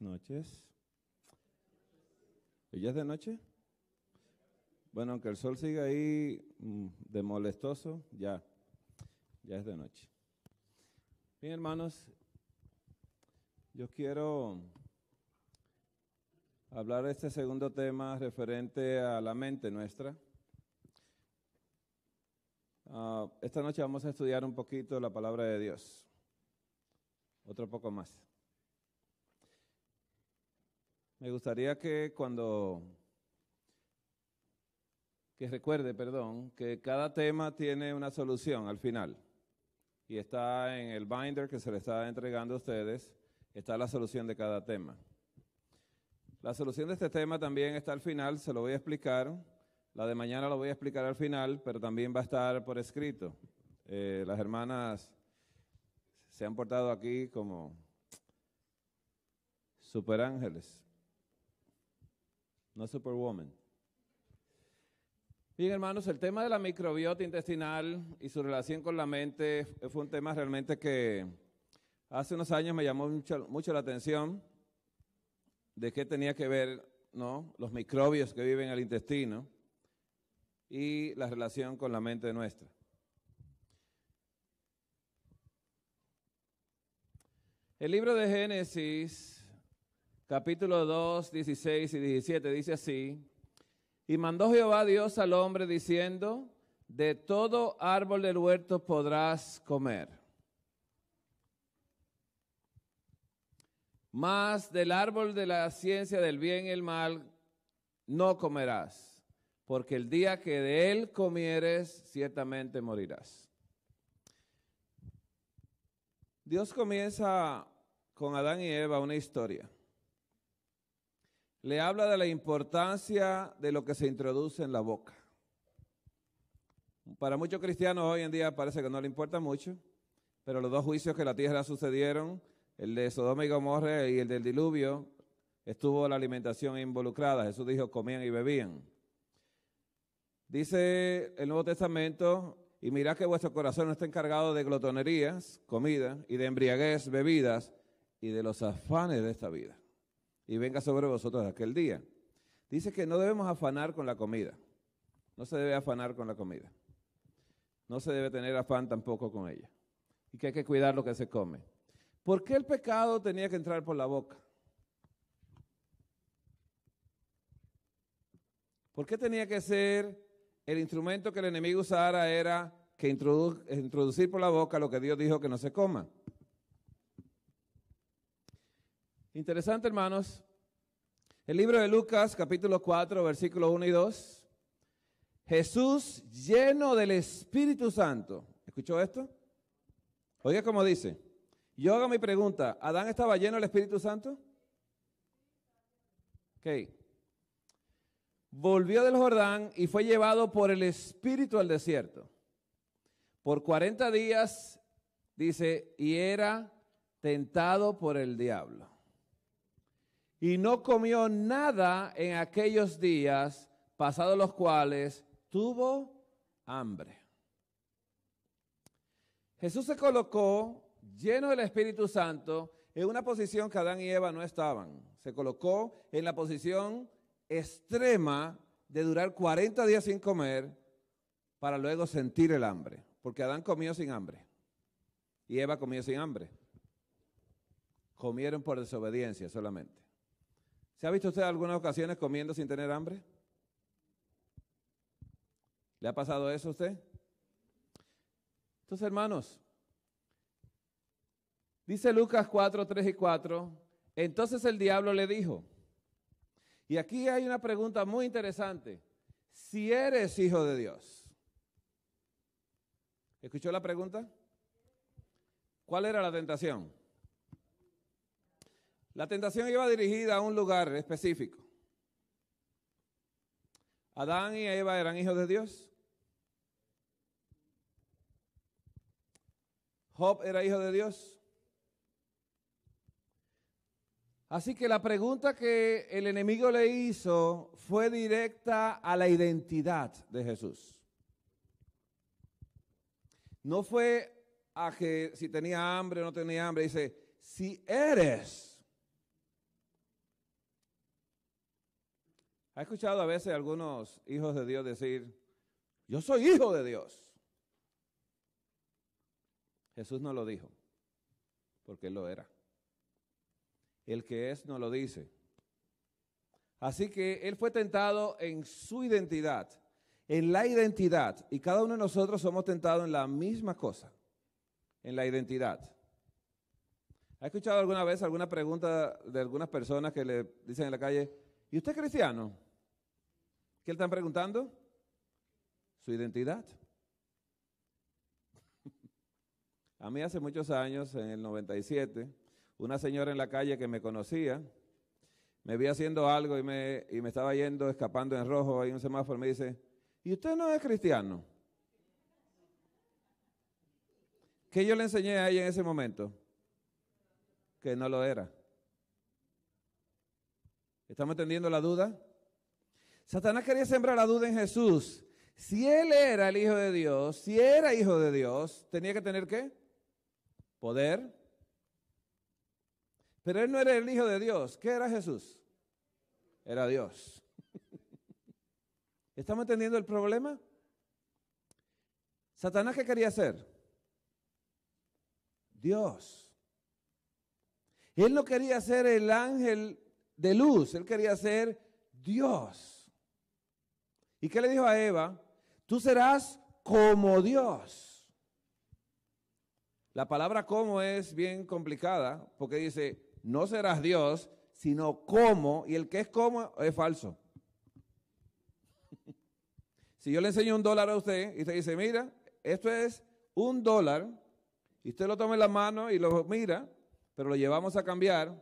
noches. ¿Ya es de noche? Bueno, aunque el sol siga ahí mm, de molestoso, ya, ya es de noche. Bien, hermanos, yo quiero hablar de este segundo tema referente a la mente nuestra. Ah, esta noche vamos a estudiar un poquito la palabra de Dios. Otro poco más. Me gustaría que cuando, que recuerde, perdón, que cada tema tiene una solución al final. Y está en el binder que se le está entregando a ustedes, está la solución de cada tema. La solución de este tema también está al final, se lo voy a explicar. La de mañana lo voy a explicar al final, pero también va a estar por escrito. Eh, las hermanas se han portado aquí como super ángeles no Superwoman. Bien, hermanos, el tema de la microbiota intestinal y su relación con la mente fue un tema realmente que hace unos años me llamó mucho, la atención de qué tenía que ver ¿no? los microbios que viven en el intestino y la relación con la mente nuestra. El libro de Génesis capítulo 2, 16 y 17, dice así, y mandó Jehová Dios al hombre diciendo, de todo árbol del huerto podrás comer. Mas del árbol de la ciencia del bien y el mal no comerás, porque el día que de él comieres, ciertamente morirás. Dios comienza con Adán y Eva una historia le habla de la importancia de lo que se introduce en la boca. Para muchos cristianos hoy en día parece que no le importa mucho, pero los dos juicios que la tierra sucedieron, el de Sodoma y Gomorra y el del diluvio, estuvo la alimentación involucrada. Jesús dijo, comían y bebían. Dice el Nuevo Testamento, y mirad que vuestro corazón no está encargado de glotonerías, comida, y de embriaguez, bebidas, y de los afanes de esta vida y venga sobre vosotros aquel día. Dice que no debemos afanar con la comida. No se debe afanar con la comida. No se debe tener afán tampoco con ella. Y que hay que cuidar lo que se come. ¿Por qué el pecado tenía que entrar por la boca? ¿Por qué tenía que ser el instrumento que el enemigo usara era que introducir por la boca lo que Dios dijo que no se coma? Interesante, hermanos. El libro de Lucas, capítulo 4, versículos 1 y 2. Jesús lleno del Espíritu Santo. ¿Escuchó esto? Oiga cómo dice. Yo hago mi pregunta. ¿Adán estaba lleno del Espíritu Santo? Ok. Volvió del Jordán y fue llevado por el Espíritu al desierto. Por 40 días, dice, y era tentado por el diablo. Y no comió nada en aquellos días, pasados los cuales tuvo hambre. Jesús se colocó lleno del Espíritu Santo en una posición que Adán y Eva no estaban. Se colocó en la posición extrema de durar 40 días sin comer para luego sentir el hambre. Porque Adán comió sin hambre y Eva comió sin hambre. Comieron por desobediencia solamente. ¿Se ha visto usted algunas ocasiones comiendo sin tener hambre? ¿Le ha pasado eso a usted? Entonces, hermanos, dice Lucas 4, 3 y 4, entonces el diablo le dijo, y aquí hay una pregunta muy interesante, si eres hijo de Dios. ¿Escuchó la pregunta? ¿Cuál era la tentación? La tentación iba dirigida a un lugar específico. Adán y Eva eran hijos de Dios. Job era hijo de Dios. Así que la pregunta que el enemigo le hizo fue directa a la identidad de Jesús. No fue a que si tenía hambre o no tenía hambre, dice, si eres ¿Ha escuchado a veces algunos hijos de Dios decir, yo soy hijo de Dios? Jesús no lo dijo, porque él lo era. El que es no lo dice. Así que él fue tentado en su identidad, en la identidad, y cada uno de nosotros somos tentados en la misma cosa, en la identidad. ¿Ha escuchado alguna vez alguna pregunta de algunas personas que le dicen en la calle, ¿y usted es cristiano? ¿Qué le están preguntando? Su identidad. A mí hace muchos años, en el 97, una señora en la calle que me conocía, me vi haciendo algo y me, me estaba yendo, escapando en rojo, y un semáforo, me dice, ¿y usted no es cristiano? ¿Qué yo le enseñé a ella en ese momento? Que no lo era. ¿Estamos entendiendo la duda? Satanás quería sembrar la duda en Jesús. Si él era el Hijo de Dios, si era hijo de Dios, tenía que tener qué? Poder. Pero él no era el Hijo de Dios. ¿Qué era Jesús? Era Dios. ¿Estamos entendiendo el problema? ¿Satanás qué quería ser? Dios. Él no quería ser el ángel de luz, él quería ser Dios. ¿Y qué le dijo a Eva? Tú serás como Dios. La palabra como es bien complicada porque dice, no serás Dios, sino como, y el que es como es falso. si yo le enseño un dólar a usted y usted dice, mira, esto es un dólar, y usted lo toma en la mano y lo mira, pero lo llevamos a cambiar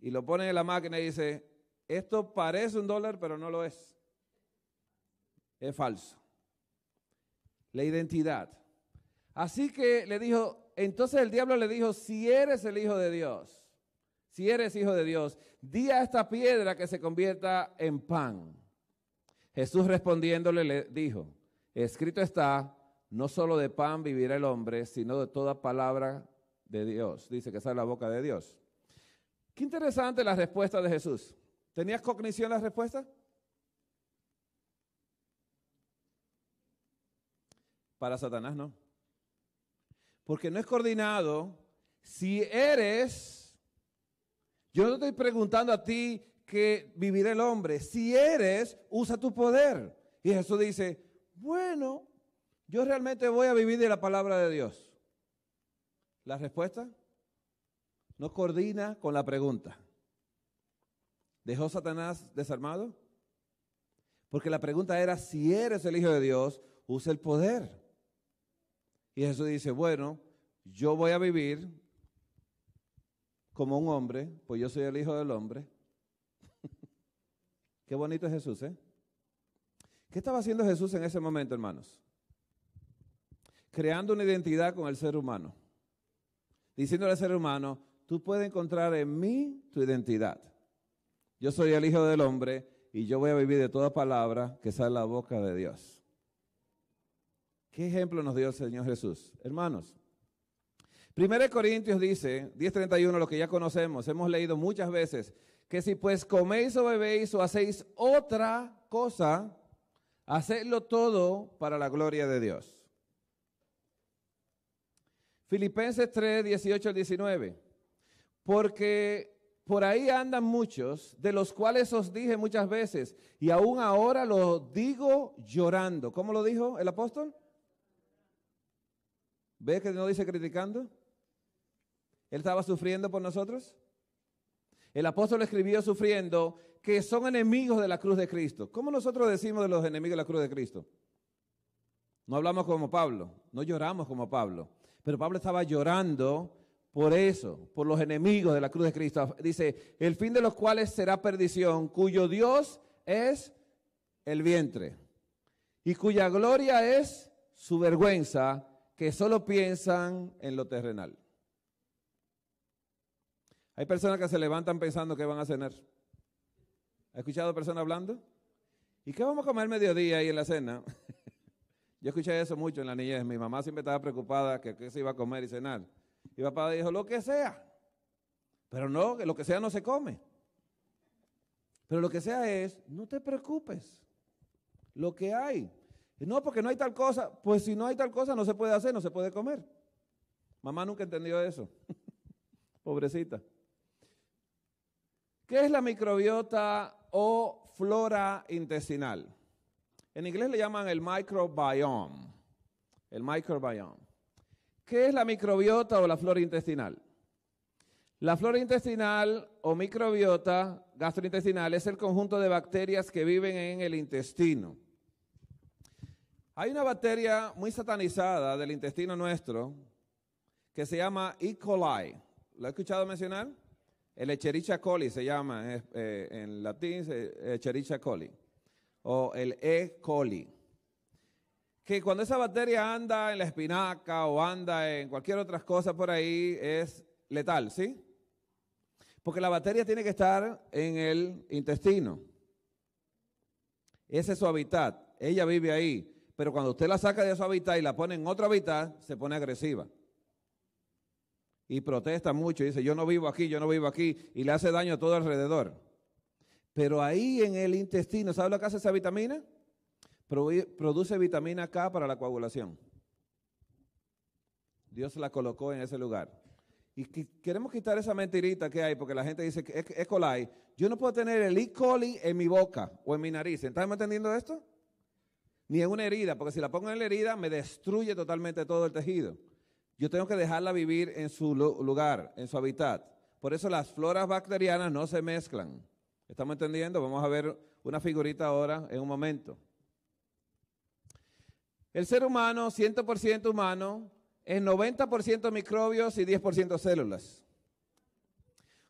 y lo pone en la máquina y dice, esto parece un dólar, pero no lo es es falso. La identidad. Así que le dijo, entonces el diablo le dijo, si eres el hijo de Dios, si eres hijo de Dios, di a esta piedra que se convierta en pan. Jesús respondiéndole le dijo, escrito está, no solo de pan vivirá el hombre, sino de toda palabra de Dios. Dice que sale la boca de Dios. Qué interesante la respuesta de Jesús. ¿Tenías cognición la respuesta? para Satanás no. Porque no es coordinado. Si eres, yo no estoy preguntando a ti que vivirá el hombre. Si eres, usa tu poder. Y Jesús dice, bueno, yo realmente voy a vivir de la palabra de Dios. La respuesta no coordina con la pregunta. ¿Dejó Satanás desarmado? Porque la pregunta era, si eres el Hijo de Dios, usa el poder. Y Jesús dice, bueno, yo voy a vivir como un hombre, pues yo soy el hijo del hombre. Qué bonito es Jesús, ¿eh? ¿Qué estaba haciendo Jesús en ese momento, hermanos? Creando una identidad con el ser humano. Diciéndole al ser humano, tú puedes encontrar en mí tu identidad. Yo soy el hijo del hombre y yo voy a vivir de toda palabra que sale la boca de Dios. ¿Qué ejemplo nos dio el Señor Jesús? Hermanos, 1 Corintios dice, 10:31, lo que ya conocemos, hemos leído muchas veces, que si pues coméis o bebéis o hacéis otra cosa, hacedlo todo para la gloria de Dios. Filipenses 3, 18 19, porque por ahí andan muchos, de los cuales os dije muchas veces, y aún ahora lo digo llorando. ¿Cómo lo dijo el apóstol? ¿Ve que no dice criticando? Él estaba sufriendo por nosotros. El apóstol escribió sufriendo que son enemigos de la cruz de Cristo. ¿Cómo nosotros decimos de los enemigos de la cruz de Cristo? No hablamos como Pablo, no lloramos como Pablo. Pero Pablo estaba llorando por eso, por los enemigos de la cruz de Cristo. Dice, el fin de los cuales será perdición, cuyo Dios es el vientre y cuya gloria es su vergüenza que solo piensan en lo terrenal. Hay personas que se levantan pensando que van a cenar. ¿Ha escuchado personas hablando? ¿Y qué vamos a comer mediodía ahí en la cena? Yo escuché eso mucho en la niñez. Mi mamá siempre estaba preocupada que qué se iba a comer y cenar. Y papá dijo, lo que sea. Pero no, que lo que sea no se come. Pero lo que sea es, no te preocupes. Lo que hay. No, porque no hay tal cosa. Pues si no hay tal cosa, no se puede hacer, no se puede comer. Mamá nunca entendió eso. Pobrecita. ¿Qué es la microbiota o flora intestinal? En inglés le llaman el microbiome. El microbiome. ¿Qué es la microbiota o la flora intestinal? La flora intestinal o microbiota gastrointestinal es el conjunto de bacterias que viven en el intestino hay una bacteria muy satanizada del intestino nuestro que se llama E. coli. ¿Lo he escuchado mencionar? El Echerichia coli se llama eh, en latín Echerichia coli o el E. coli. Que cuando esa bacteria anda en la espinaca o anda en cualquier otra cosa por ahí es letal, ¿sí? Porque la bacteria tiene que estar en el intestino. Ese es su hábitat. Ella vive ahí pero cuando usted la saca de su hábitat y la pone en otro hábitat, se pone agresiva. Y protesta mucho, y dice, yo no vivo aquí, yo no vivo aquí, y le hace daño a todo alrededor. Pero ahí en el intestino, ¿sabe lo que hace esa vitamina? Produce vitamina K para la coagulación. Dios la colocó en ese lugar. Y queremos quitar esa mentirita que hay, porque la gente dice que E. coli, yo no puedo tener el E. coli en mi boca o en mi nariz. ¿Están entendiendo esto? ni es una herida, porque si la pongo en la herida me destruye totalmente todo el tejido. Yo tengo que dejarla vivir en su lugar, en su hábitat. Por eso las floras bacterianas no se mezclan. ¿Estamos entendiendo? Vamos a ver una figurita ahora en un momento. El ser humano, 100% humano, es 90% microbios y 10% células.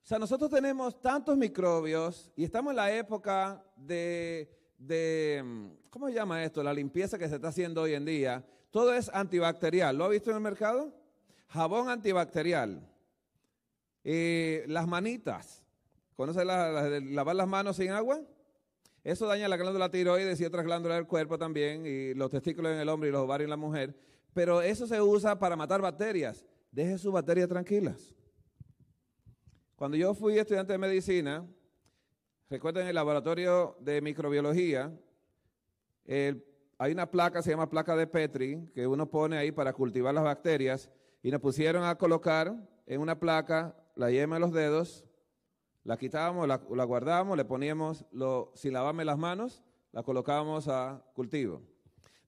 O sea, nosotros tenemos tantos microbios y estamos en la época de de, ¿cómo se llama esto? La limpieza que se está haciendo hoy en día. Todo es antibacterial. ¿Lo ha visto en el mercado? Jabón antibacterial. las manitas. ¿Conoce lavar las manos sin agua? Eso daña la glándula tiroides y otras glándulas del cuerpo también, y los testículos en el hombre y los ovarios en la mujer. Pero eso se usa para matar bacterias. Deje sus bacterias tranquilas. Cuando yo fui estudiante de medicina, Recuerden el laboratorio de microbiología, hay una placa, se llama placa de Petri, que uno pone ahí para cultivar las bacterias, y nos pusieron a colocar en una placa la yema de los dedos, la quitábamos, la, guardábamos, le poníamos, lo, sin lavarme las manos, la colocábamos a cultivo.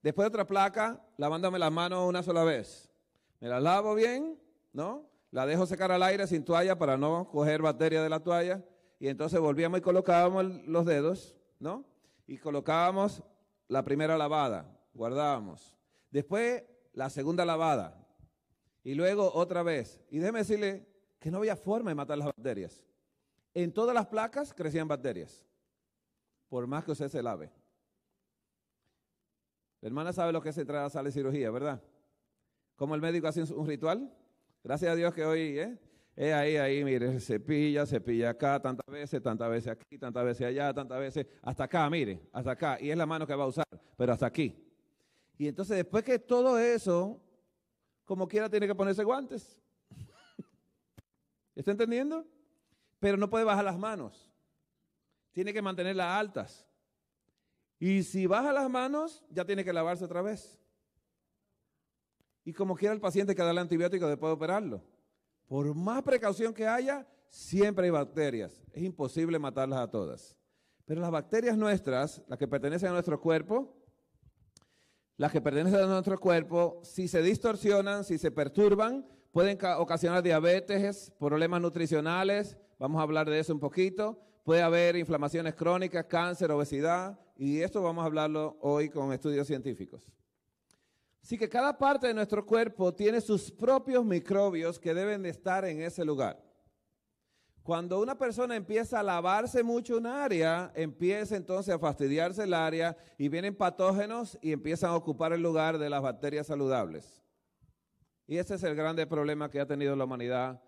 Después otra placa, lavándome las manos una sola vez. Me la lavo bien, ¿no? La dejo secar al aire sin toalla para no coger bacterias de la toalla y entonces volvíamos y colocábamos los dedos, ¿no? Y colocábamos la primera lavada, guardábamos. Después la segunda lavada y luego otra vez. Y déjeme decirle que no había forma de matar las bacterias. En todas las placas crecían bacterias, por más que usted se lave. La hermana sabe lo que es entrar a sala cirugía, ¿verdad? Como el médico hace un ritual. Gracias a Dios que hoy, ¿eh? Es ahí, ahí, mire, cepilla, cepilla acá, tantas veces, tantas veces aquí, tantas veces allá, tantas veces, hasta acá, mire, hasta acá. Y es la mano que va a usar, pero hasta aquí. Y entonces después que todo eso, como quiera tiene que ponerse guantes. ¿Está entendiendo? Pero no puede bajar las manos. Tiene que mantenerlas altas. Y si baja las manos, ya tiene que lavarse otra vez. Y como quiera el paciente que el antibiótico después de operarlo. Por más precaución que haya, siempre hay bacterias. Es imposible matarlas a todas. Pero las bacterias nuestras, las que pertenecen a nuestro cuerpo, las que pertenecen a nuestro cuerpo, si se distorsionan, si se perturban, pueden ocasionar diabetes, problemas nutricionales, vamos a hablar de eso un poquito, puede haber inflamaciones crónicas, cáncer, obesidad, y esto vamos a hablarlo hoy con estudios científicos. Así que cada parte de nuestro cuerpo tiene sus propios microbios que deben de estar en ese lugar. Cuando una persona empieza a lavarse mucho un área, empieza entonces a fastidiarse el área y vienen patógenos y empiezan a ocupar el lugar de las bacterias saludables. Y ese es el grande problema que ha tenido la humanidad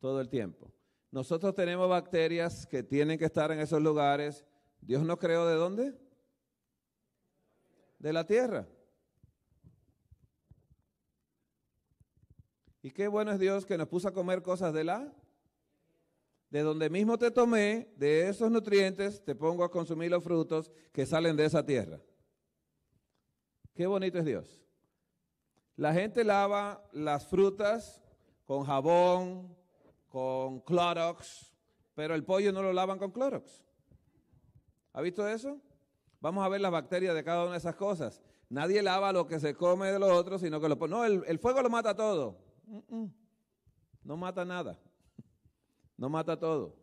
todo el tiempo. Nosotros tenemos bacterias que tienen que estar en esos lugares. Dios no creó de dónde? De la tierra. Y qué bueno es Dios que nos puso a comer cosas de la... De donde mismo te tomé, de esos nutrientes, te pongo a consumir los frutos que salen de esa tierra. Qué bonito es Dios. La gente lava las frutas con jabón, con Clorox, pero el pollo no lo lavan con Clorox. ¿Ha visto eso? Vamos a ver las bacterias de cada una de esas cosas. Nadie lava lo que se come de los otros, sino que lo... No, el fuego lo mata todo. No mata nada. No mata todo.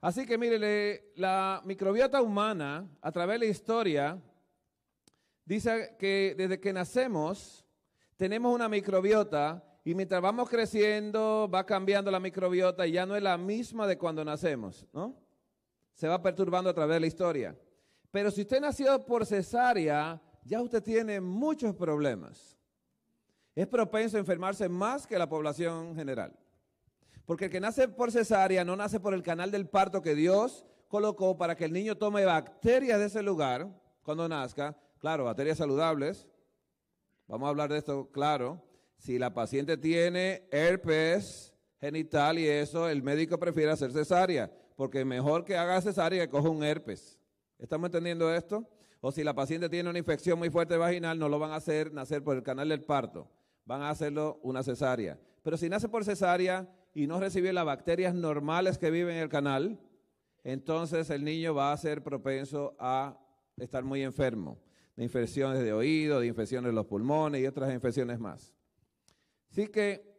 Así que mire, la microbiota humana, a través de la historia, dice que desde que nacemos tenemos una microbiota y mientras vamos creciendo va cambiando la microbiota y ya no es la misma de cuando nacemos, ¿no? Se va perturbando a través de la historia. Pero si usted nació por cesárea, ya usted tiene muchos problemas es propenso a enfermarse más que la población general. Porque el que nace por cesárea no nace por el canal del parto que Dios colocó para que el niño tome bacterias de ese lugar cuando nazca. Claro, bacterias saludables. Vamos a hablar de esto, claro. Si la paciente tiene herpes genital y eso, el médico prefiere hacer cesárea, porque mejor que haga cesárea que coja un herpes. ¿Estamos entendiendo esto? O si la paciente tiene una infección muy fuerte vaginal, no lo van a hacer nacer por el canal del parto van a hacerlo una cesárea. Pero si nace por cesárea y no recibe las bacterias normales que viven en el canal, entonces el niño va a ser propenso a estar muy enfermo de infecciones de oído, de infecciones de los pulmones y otras infecciones más. Así que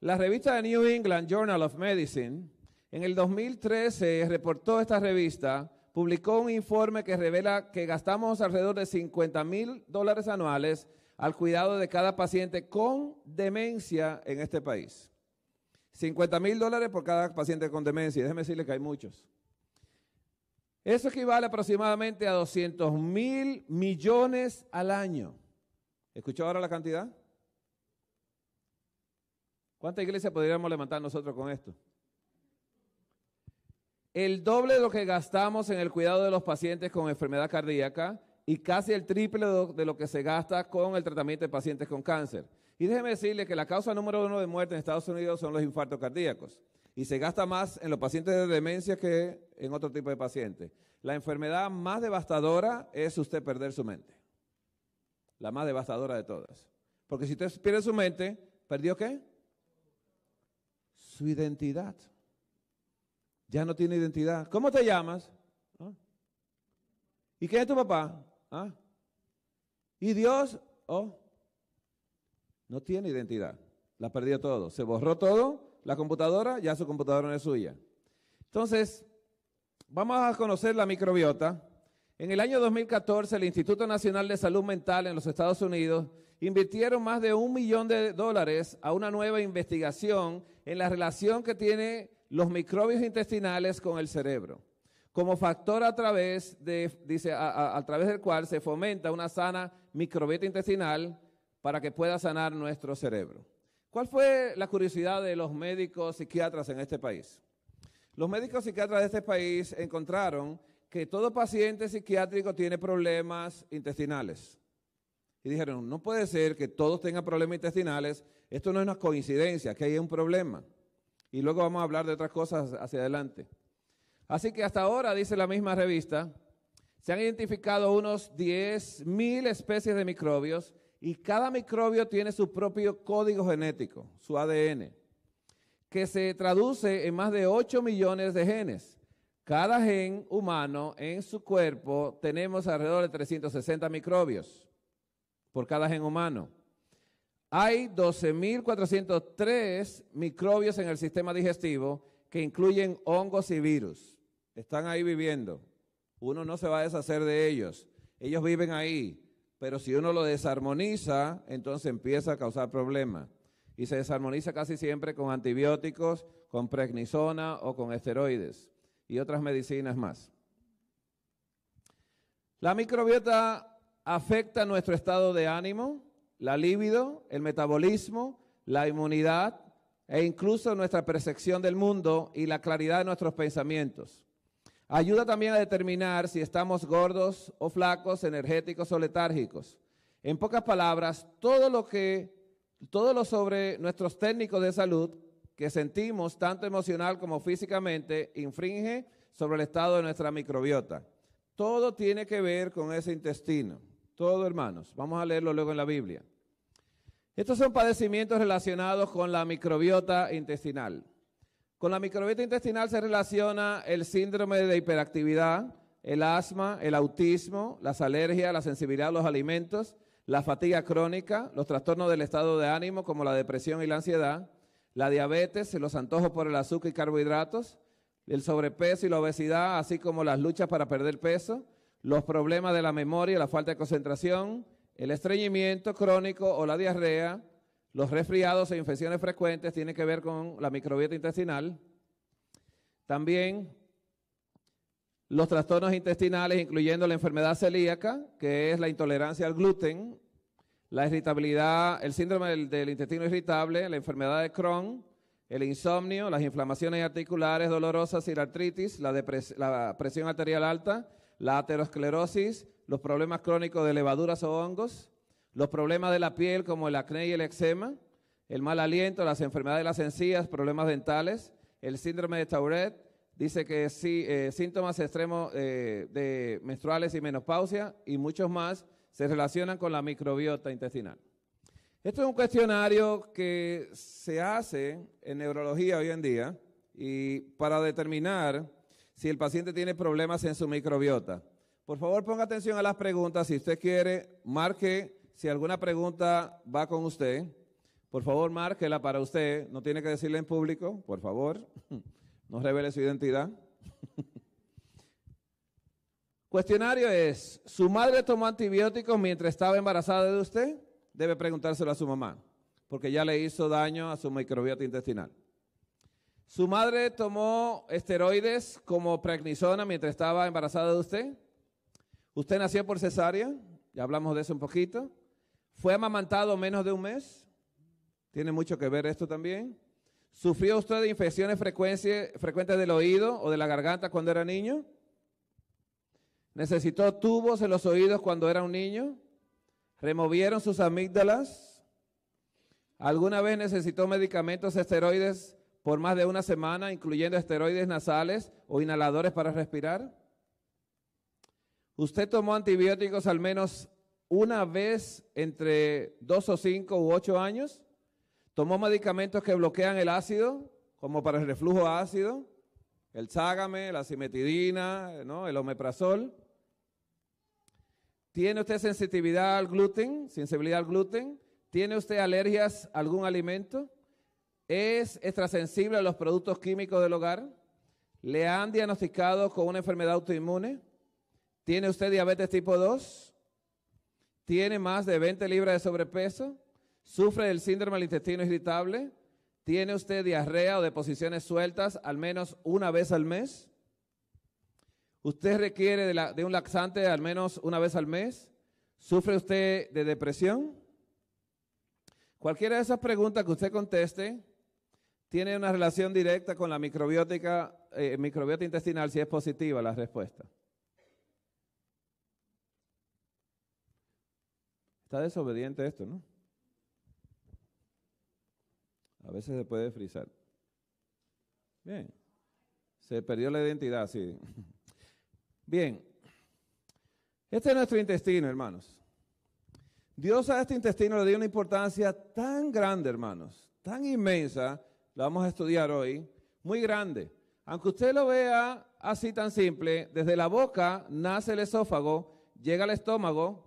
la revista de New England Journal of Medicine, en el 2013 reportó esta revista, publicó un informe que revela que gastamos alrededor de 50 mil dólares anuales al cuidado de cada paciente con demencia en este país. 50 mil dólares por cada paciente con demencia. Déjeme decirle que hay muchos. Eso equivale aproximadamente a 200 mil millones al año. ¿Escuchó ahora la cantidad? ¿Cuánta iglesia podríamos levantar nosotros con esto? El doble de lo que gastamos en el cuidado de los pacientes con enfermedad cardíaca y casi el triple de lo que se gasta con el tratamiento de pacientes con cáncer. Y déjeme decirle que la causa número uno de muerte en Estados Unidos son los infartos cardíacos. Y se gasta más en los pacientes de demencia que en otro tipo de pacientes. La enfermedad más devastadora es usted perder su mente. La más devastadora de todas. Porque si usted pierde su mente, ¿perdió qué? Su identidad. Ya no tiene identidad. ¿Cómo te llamas? ¿Ah? ¿Y quién es tu papá? ¿Ah? Y Dios, oh, no tiene identidad. La perdió todo. Se borró todo. La computadora, ya su computadora no es suya. Entonces, vamos a conocer la microbiota. En el año 2014, el Instituto Nacional de Salud Mental en los Estados Unidos invirtieron más de un millón de dólares a una nueva investigación en la relación que tienen los microbios intestinales con el cerebro como factor a través de, a, través del cual se fomenta una sana microbiota intestinal para que pueda sanar nuestro cerebro. ¿Cuál fue la curiosidad de los médicos psiquiatras en este país? Los médicos psiquiatras de este país encontraron que todo paciente psiquiátrico tiene problemas intestinales. Y dijeron, no puede ser que todos tengan problemas intestinales, esto no es una coincidencia, que hay un problema. Y luego vamos a hablar de otras cosas hacia adelante. Así que hasta ahora, dice la misma revista, se han identificado unos 10.000 especies de microbios y cada microbio tiene su propio código genético, su ADN, que se traduce en más de 8 millones de genes. Cada gen humano en su cuerpo tenemos alrededor de 360 microbios por cada gen humano. Hay 12.403 microbios en el sistema digestivo que incluyen hongos y virus están ahí viviendo. Uno no se va a deshacer de ellos. Ellos viven ahí. Pero si uno lo desarmoniza, entonces empieza a causar problemas. Y se desarmoniza casi siempre con antibióticos, con pregnisona o con esteroides y otras medicinas más. La microbiota afecta nuestro estado de ánimo, la libido, el metabolismo, la inmunidad e incluso nuestra percepción del mundo y la claridad de nuestros pensamientos. Ayuda también a determinar si estamos gordos o flacos, energéticos o letárgicos. En pocas palabras, todo lo que, todo lo sobre nuestros técnicos de salud que sentimos, tanto emocional como físicamente, infringe sobre el estado de nuestra microbiota. Todo tiene que ver con ese intestino. Todo, hermanos. Vamos a leerlo luego en la Biblia. Estos son padecimientos relacionados con la microbiota intestinal. Con la microbiota intestinal se relaciona el síndrome de hiperactividad, el asma, el autismo, las alergias, la sensibilidad a los alimentos, la fatiga crónica, los trastornos del estado de ánimo como la depresión y la ansiedad, la diabetes, los antojos por el azúcar y carbohidratos, el sobrepeso y la obesidad, así como las luchas para perder peso, los problemas de la memoria, la falta de concentración, el estreñimiento crónico o la diarrea, los resfriados e infecciones frecuentes tienen que ver con la microbiota intestinal. También los trastornos intestinales, incluyendo la enfermedad celíaca, que es la intolerancia al gluten, la irritabilidad, el síndrome del, intestino irritable, la enfermedad de Crohn, el insomnio, las inflamaciones articulares dolorosas y la artritis, la, la presión arterial alta, la aterosclerosis, los problemas crónicos de levaduras o hongos, los problemas de la piel como el acné y el eczema, el mal aliento, las enfermedades de las encías, problemas dentales, el síndrome de Tourette, dice que sí, eh, síntomas extremos eh, de menstruales y menopausia y muchos más se relacionan con la microbiota intestinal. Esto es un cuestionario que se hace en neurología hoy en día y para determinar si el paciente tiene problemas en su microbiota. Por favor, ponga atención a las preguntas. Si usted quiere, marque si alguna pregunta va con usted, por favor, márquela para usted. No tiene que decirle en público, por favor. No revele su identidad. Cuestionario es, ¿su madre tomó antibióticos mientras estaba embarazada de usted? Debe preguntárselo a su mamá, porque ya le hizo daño a su microbiota intestinal. ¿Su madre tomó esteroides como pregnisona mientras estaba embarazada de usted? ¿Usted nació por cesárea? Ya hablamos de eso un poquito. Fue amamantado menos de un mes. Tiene mucho que ver esto también. ¿Sufrió usted de infecciones frecuentes del oído o de la garganta cuando era niño? ¿Necesitó tubos en los oídos cuando era un niño? ¿Removieron sus amígdalas? ¿Alguna vez necesitó medicamentos esteroides por más de una semana, incluyendo esteroides nasales o inhaladores para respirar? ¿Usted tomó antibióticos al menos una vez entre dos o cinco u ocho años, tomó medicamentos que bloquean el ácido, como para el reflujo ácido, el ságame, la cimetidina, el omeprazol. ¿Tiene usted sensibilidad al gluten, sensibilidad al gluten? ¿Tiene usted alergias a algún alimento? ¿Es extrasensible a los productos químicos del hogar? ¿Le han diagnosticado con una enfermedad autoinmune? ¿Tiene usted diabetes tipo 2? tiene más de 20 libras de sobrepeso, sufre del síndrome del intestino irritable, tiene usted diarrea o deposiciones sueltas al menos una vez al mes, usted requiere de, un laxante al menos una vez al mes, sufre usted de depresión. Cualquiera de esas preguntas que usted conteste tiene una relación directa con la eh, microbiota intestinal si es positiva la respuesta. Está desobediente esto, ¿no? A veces se puede frizar. Bien. Se perdió la identidad, sí. Bien. Este es nuestro intestino, hermanos. Dios a este intestino le dio una importancia tan grande, hermanos, tan inmensa, la vamos a estudiar hoy, muy grande. Aunque usted lo vea así tan simple, desde la boca nace el esófago, llega al estómago,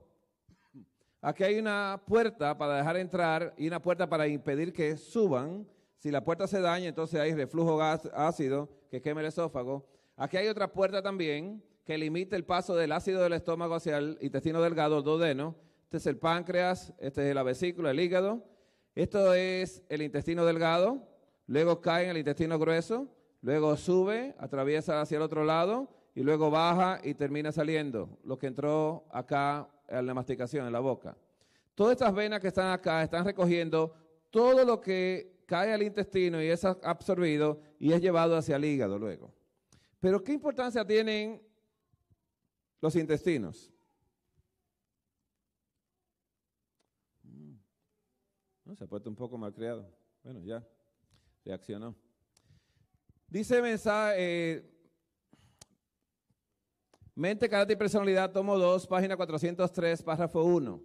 Aquí hay una puerta para dejar entrar y una puerta para impedir que suban. Si la puerta se daña, entonces hay reflujo ácido que quema el esófago. Aquí hay otra puerta también que limita el paso del ácido del estómago hacia el intestino delgado, el duodeno. Este es el páncreas, este es la vesícula, el hígado. Esto es el intestino delgado. Luego cae en el intestino grueso. Luego sube, atraviesa hacia el otro lado y luego baja y termina saliendo. Lo que entró acá la masticación, en la boca. Todas estas venas que están acá están recogiendo todo lo que cae al intestino y es absorbido y es llevado hacia el hígado luego. Pero ¿qué importancia tienen los intestinos? Mm. No, se ha puesto un poco mal creado Bueno, ya reaccionó. Dice mensaje, eh, Mente, carácter y personalidad, tomo 2, página 403, párrafo 1.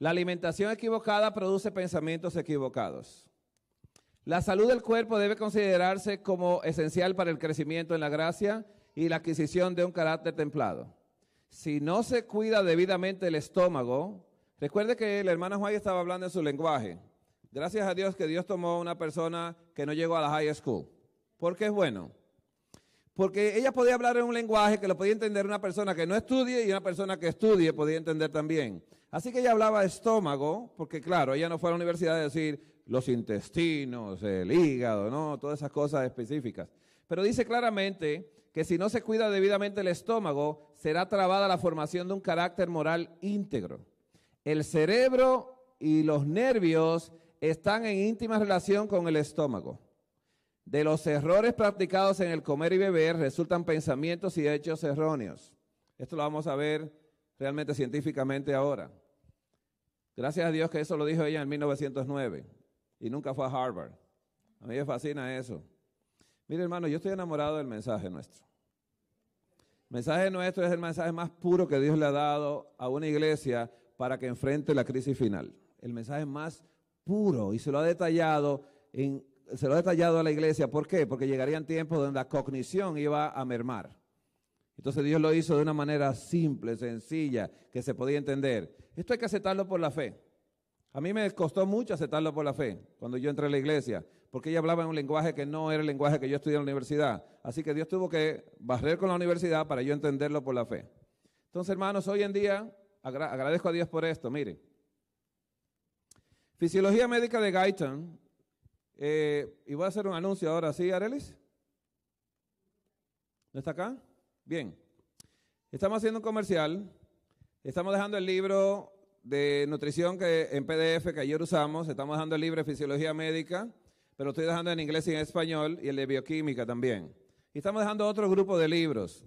La alimentación equivocada produce pensamientos equivocados. La salud del cuerpo debe considerarse como esencial para el crecimiento en la gracia y la adquisición de un carácter templado. Si no se cuida debidamente el estómago, recuerde que la hermana Juárez estaba hablando en su lenguaje. Gracias a Dios que Dios tomó una persona que no llegó a la high school, porque es bueno. Porque ella podía hablar en un lenguaje que lo podía entender una persona que no estudie y una persona que estudie podía entender también. Así que ella hablaba estómago, porque claro, ella no fue a la universidad a decir los intestinos, el hígado, no, todas esas cosas específicas. Pero dice claramente que si no se cuida debidamente el estómago, será trabada la formación de un carácter moral íntegro. El cerebro y los nervios están en íntima relación con el estómago. De los errores practicados en el comer y beber resultan pensamientos y hechos erróneos. Esto lo vamos a ver realmente científicamente ahora. Gracias a Dios que eso lo dijo ella en 1909 y nunca fue a Harvard. A mí me fascina eso. Mire hermano, yo estoy enamorado del mensaje nuestro. El mensaje nuestro es el mensaje más puro que Dios le ha dado a una iglesia para que enfrente la crisis final. El mensaje más puro y se lo ha detallado en se lo ha detallado a la iglesia. ¿Por qué? Porque llegarían tiempos donde la cognición iba a mermar. Entonces Dios lo hizo de una manera simple, sencilla, que se podía entender. Esto hay que aceptarlo por la fe. A mí me costó mucho aceptarlo por la fe cuando yo entré a la iglesia, porque ella hablaba en un lenguaje que no era el lenguaje que yo estudié en la universidad. Así que Dios tuvo que barrer con la universidad para yo entenderlo por la fe. Entonces, hermanos, hoy en día agradezco a Dios por esto. Mire, Fisiología Médica de Guyton eh, y voy a hacer un anuncio ahora, ¿sí, Arelis? ¿No está acá? Bien. Estamos haciendo un comercial. Estamos dejando el libro de nutrición que en PDF que ayer usamos. Estamos dejando el libro de fisiología médica, pero estoy dejando en inglés y en español y el de bioquímica también. Y estamos dejando otro grupo de libros.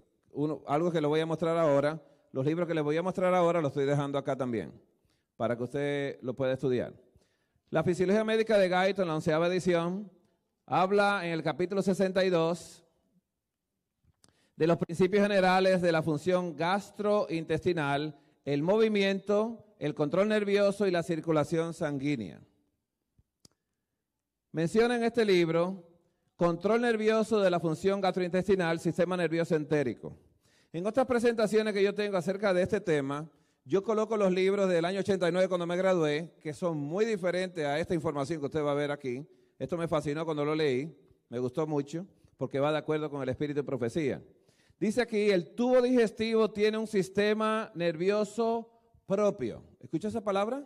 algo que lo voy a mostrar ahora. Los libros que les voy a mostrar ahora los estoy dejando acá también, para que usted lo pueda estudiar. La Fisiología Médica de Guyton, la onceava edición, habla en el capítulo 62 de los principios generales de la función gastrointestinal, el movimiento, el control nervioso y la circulación sanguínea. Menciona en este libro control nervioso de la función gastrointestinal, sistema nervioso entérico. En otras presentaciones que yo tengo acerca de este tema, yo coloco los libros del año 89 cuando me gradué, que son muy diferentes a esta información que usted va a ver aquí. Esto me fascinó cuando lo leí, me gustó mucho, porque va de acuerdo con el espíritu de profecía. Dice aquí, el tubo digestivo tiene un sistema nervioso propio. ¿Escucha esa palabra?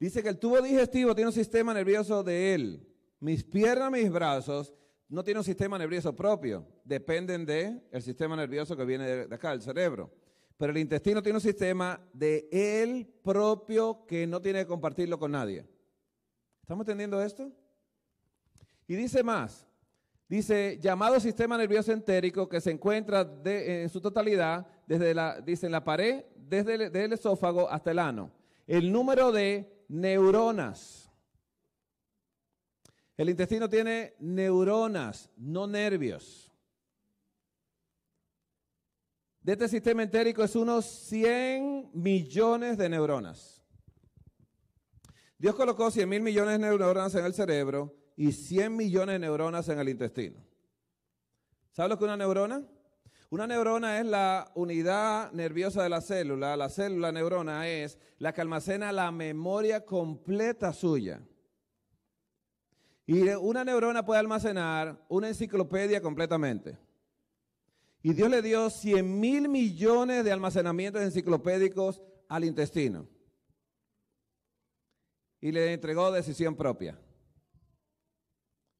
Dice que el tubo digestivo tiene un sistema nervioso de él. Mis piernas, mis brazos no tienen un sistema nervioso propio, dependen del el sistema nervioso que viene de acá, del cerebro. Pero el intestino tiene un sistema de él propio que no tiene que compartirlo con nadie. ¿Estamos entendiendo esto? Y dice más, dice, llamado sistema nervioso entérico que se encuentra en su totalidad, desde la, dice, en la pared, desde el esófago hasta el ano. El número de neuronas. El intestino tiene neuronas, no nervios de este sistema entérico es unos 100 millones de neuronas. Dios colocó 100 mil millones de neuronas en el cerebro y 100 millones de neuronas en el intestino. ¿Sabes lo que es una neurona? Una neurona es la unidad nerviosa de la célula. La célula neurona es la que almacena la memoria completa suya. Y una neurona puede almacenar una enciclopedia completamente. Y Dios le dio 100 mil millones de almacenamientos enciclopédicos al intestino. Y le entregó decisión propia.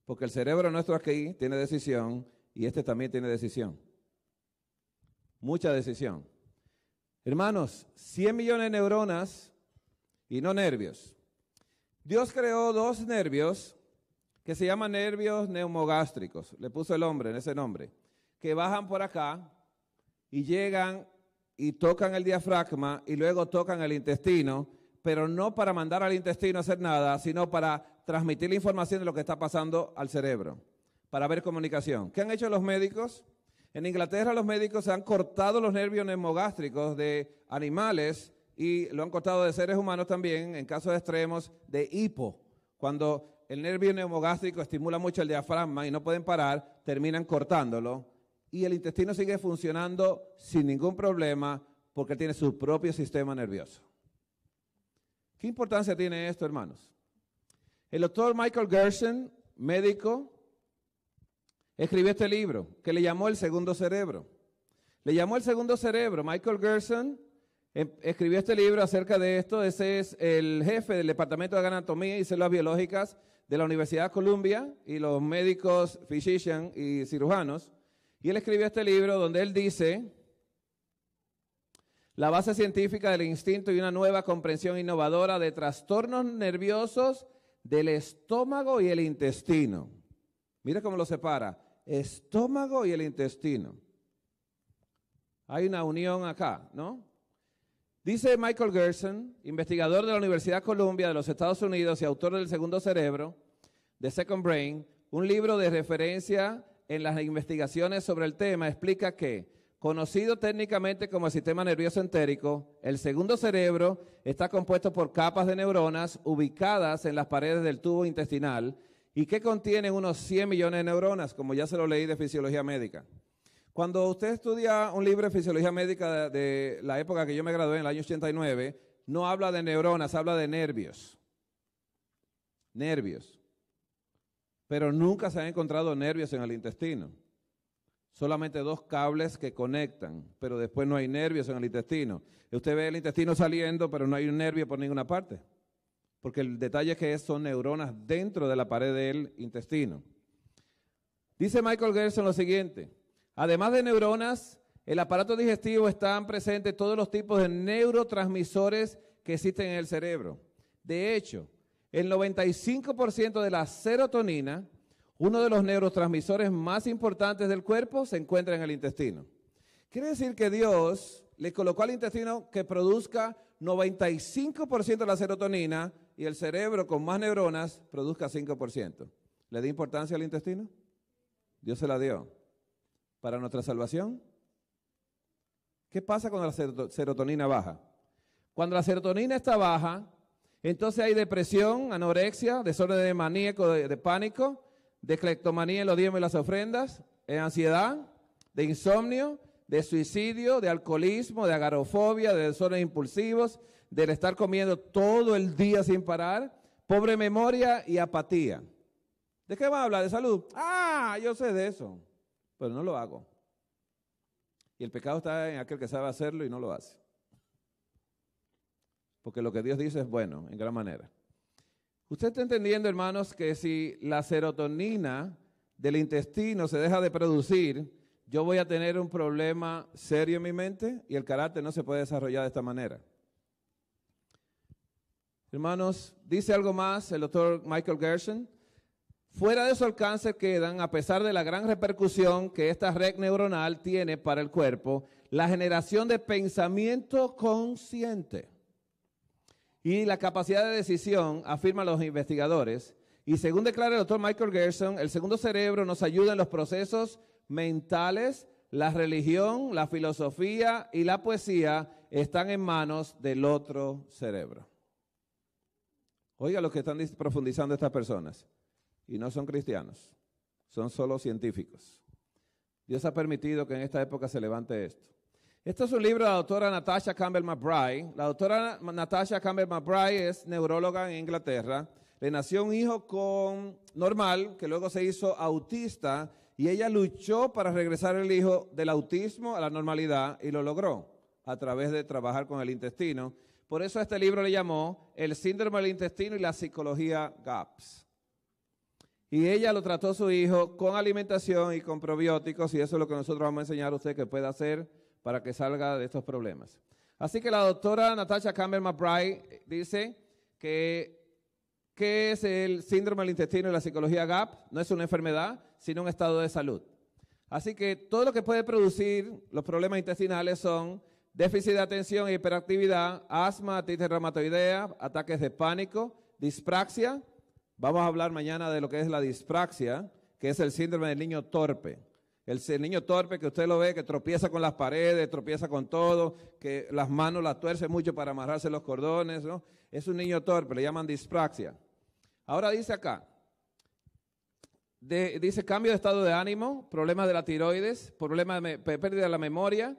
Porque el cerebro nuestro aquí tiene decisión y este también tiene decisión. Mucha decisión. Hermanos, 100 millones de neuronas y no nervios. Dios creó dos nervios que se llaman nervios neumogástricos. Le puso el hombre en ese nombre que bajan por acá y llegan y tocan el diafragma y luego tocan el intestino, pero no para mandar al intestino a hacer nada, sino para transmitir la información de lo que está pasando al cerebro, para ver comunicación. ¿Qué han hecho los médicos? En Inglaterra los médicos han cortado los nervios neumogástricos de animales y lo han cortado de seres humanos también en casos extremos de hipo. Cuando el nervio neumogástrico estimula mucho el diafragma y no pueden parar, terminan cortándolo y el intestino sigue funcionando sin ningún problema porque tiene su propio sistema nervioso. ¿Qué importancia tiene esto, hermanos? El doctor Michael Gerson, médico, escribió este libro que le llamó El Segundo Cerebro. Le llamó El Segundo Cerebro. Michael Gerson em, escribió este libro acerca de esto. Ese es el jefe del Departamento de Anatomía y Células Biológicas de la Universidad de Columbia y los médicos, physicians y cirujanos. Y él escribió este libro donde él dice, la base científica del instinto y una nueva comprensión innovadora de trastornos nerviosos del estómago y el intestino. Mira cómo lo separa, estómago y el intestino. Hay una unión acá, ¿no? Dice Michael Gerson, investigador de la Universidad Columbia de los Estados Unidos y autor del Segundo Cerebro, The Second Brain, un libro de referencia en las investigaciones sobre el tema explica que, conocido técnicamente como el sistema nervioso entérico, el segundo cerebro está compuesto por capas de neuronas ubicadas en las paredes del tubo intestinal y que contienen unos 100 millones de neuronas, como ya se lo leí de fisiología médica. Cuando usted estudia un libro de fisiología médica de la época que yo me gradué, en el año 89, no habla de neuronas, habla de nervios. Nervios pero nunca se han encontrado nervios en el intestino. Solamente dos cables que conectan, pero después no hay nervios en el intestino. Usted ve el intestino saliendo, pero no hay un nervio por ninguna parte. Porque el detalle es que son neuronas dentro de la pared del intestino. Dice Michael Gerson lo siguiente, además de neuronas, el aparato digestivo están presentes todos los tipos de neurotransmisores que existen en el cerebro. De hecho, el 95% de la serotonina, uno de los neurotransmisores más importantes del cuerpo, se encuentra en el intestino. Quiere decir que Dios le colocó al intestino que produzca 95% de la serotonina y el cerebro con más neuronas produzca 5%. ¿Le da importancia al intestino? Dios se la dio. ¿Para nuestra salvación? ¿Qué pasa cuando la serotonina baja? Cuando la serotonina está baja, entonces hay depresión, anorexia, desorden de maníaco, de, pánico, de cleptomanía en los diezmos y las ofrendas, de eh, ansiedad, de insomnio, de suicidio, de alcoholismo, de agarofobia, de desórdenes impulsivos, del estar comiendo todo el día sin parar, pobre memoria y apatía. ¿De qué va a hablar? ¿De salud? Ah, yo sé de eso, pero no lo hago. Y el pecado está en aquel que sabe hacerlo y no lo hace porque lo que Dios dice es bueno, en gran manera. Usted está entendiendo, hermanos, que si la serotonina del intestino se deja de producir, yo voy a tener un problema serio en mi mente y el carácter no se puede desarrollar de esta manera. Hermanos, dice algo más el doctor Michael Gerson. Fuera de su alcance quedan, a pesar de la gran repercusión que esta red neuronal tiene para el cuerpo, la generación de pensamiento consciente. Y la capacidad de decisión, afirman los investigadores. Y según declara el doctor Michael Gerson, el segundo cerebro nos ayuda en los procesos mentales, la religión, la filosofía y la poesía están en manos del otro cerebro. Oiga lo que están profundizando estas personas. Y no son cristianos, son solo científicos. Dios ha permitido que en esta época se levante esto. Este es un libro de la doctora Natasha Campbell McBride. La doctora Natasha Campbell McBride es neuróloga en Inglaterra. Le nació un hijo con normal, que luego se hizo autista, y ella luchó para regresar el hijo del autismo a la normalidad y lo logró a través de trabajar con el intestino. Por eso este libro le llamó El síndrome del intestino y la psicología GAPS. Y ella lo trató a su hijo con alimentación y con probióticos, y eso es lo que nosotros vamos a enseñar a usted que puede hacer para que salga de estos problemas. Así que la doctora Natasha Campbell McBride dice que ¿qué es el síndrome del intestino y la psicología GAP? No es una enfermedad, sino un estado de salud. Así que todo lo que puede producir los problemas intestinales son déficit de atención e hiperactividad, asma, artritis reumatoidea, ataques de pánico, dispraxia. Vamos a hablar mañana de lo que es la dispraxia, que es el síndrome del niño torpe. El niño torpe que usted lo ve, que tropieza con las paredes, tropieza con todo, que las manos las tuerce mucho para amarrarse los cordones, ¿no? Es un niño torpe, le llaman dispraxia. Ahora dice acá, dice cambio de estado de ánimo, problemas de la tiroides, problemas de pérdida de la memoria,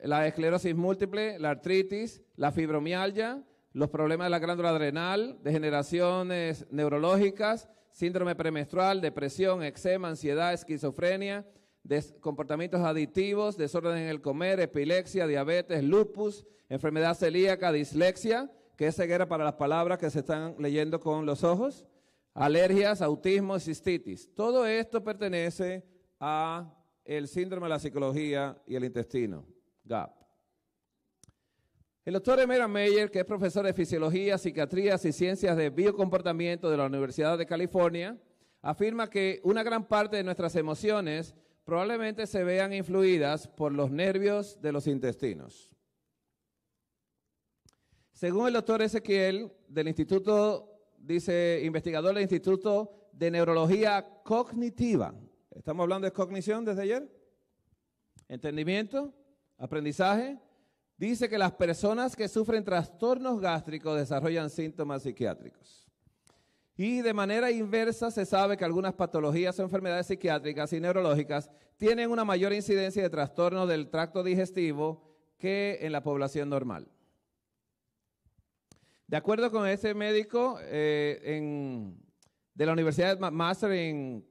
la esclerosis múltiple, la artritis, la fibromialgia, los problemas de la glándula adrenal, degeneraciones neurológicas, síndrome premenstrual, depresión, eczema, ansiedad, esquizofrenia, comportamientos aditivos, desorden en el comer, epilepsia, diabetes, lupus, enfermedad celíaca, dislexia, que es ceguera para las palabras que se están leyendo con los ojos, alergias, autismo, cistitis. Todo esto pertenece a el síndrome de la psicología y el intestino, GAP. El doctor Emera Meyer, que es profesor de Fisiología, Psiquiatría y Ciencias de Biocomportamiento de la Universidad de California, afirma que una gran parte de nuestras emociones probablemente se vean influidas por los nervios de los intestinos. Según el doctor Ezequiel del Instituto, dice investigador del Instituto de Neurología Cognitiva, estamos hablando de cognición desde ayer, entendimiento, aprendizaje, dice que las personas que sufren trastornos gástricos desarrollan síntomas psiquiátricos. Y de manera inversa se sabe que algunas patologías o enfermedades psiquiátricas y neurológicas tienen una mayor incidencia de trastorno del tracto digestivo que en la población normal. De acuerdo con ese médico eh, de la Universidad Master en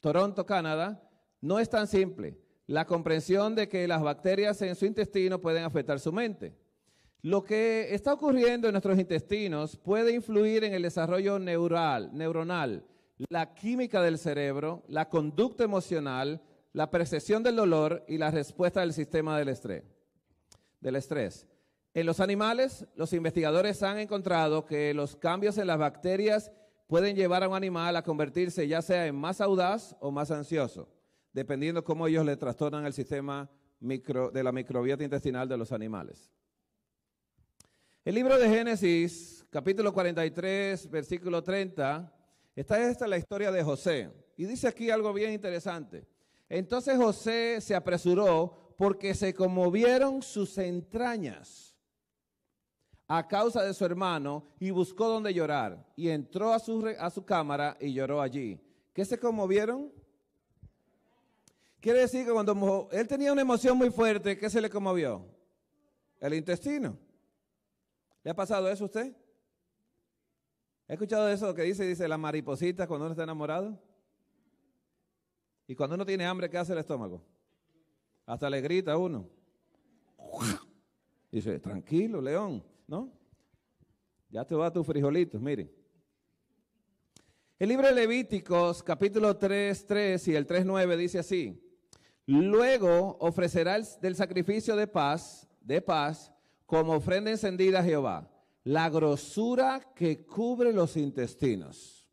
Toronto, Canadá, no es tan simple la comprensión de que las bacterias en su intestino pueden afectar su mente. Lo que está ocurriendo en nuestros intestinos puede influir en el desarrollo neural, neuronal, la química del cerebro, la conducta emocional, la percepción del dolor y la respuesta del sistema del estrés. Del estrés. En los animales, los investigadores han encontrado que los cambios en las bacterias pueden llevar a un animal a convertirse ya sea en más audaz o más ansioso, dependiendo cómo ellos le trastornan el sistema de la microbiota intestinal de los animales. El libro de Génesis, capítulo 43, versículo 30, está esta la historia de José. Y dice aquí algo bien interesante. Entonces José se apresuró porque se conmovieron sus entrañas a causa de su hermano y buscó donde llorar. Y entró a su, a su cámara y lloró allí. ¿Qué se conmovieron? Quiere decir que cuando él tenía una emoción muy fuerte, ¿qué se le conmovió? El intestino. ¿Le ha pasado eso a usted? ¿Ha escuchado eso que dice? Dice la mariposita cuando uno está enamorado. Y cuando uno tiene hambre, ¿qué hace el estómago? Hasta le grita uno. dice, tranquilo, león, ¿no? Ya te va tu frijolito, miren. El libro de Levíticos, capítulo 3, 3 y el 3, 9 dice así. Luego ofrecerá del sacrificio de paz, de paz, como ofrenda encendida a Jehová, la grosura que cubre los intestinos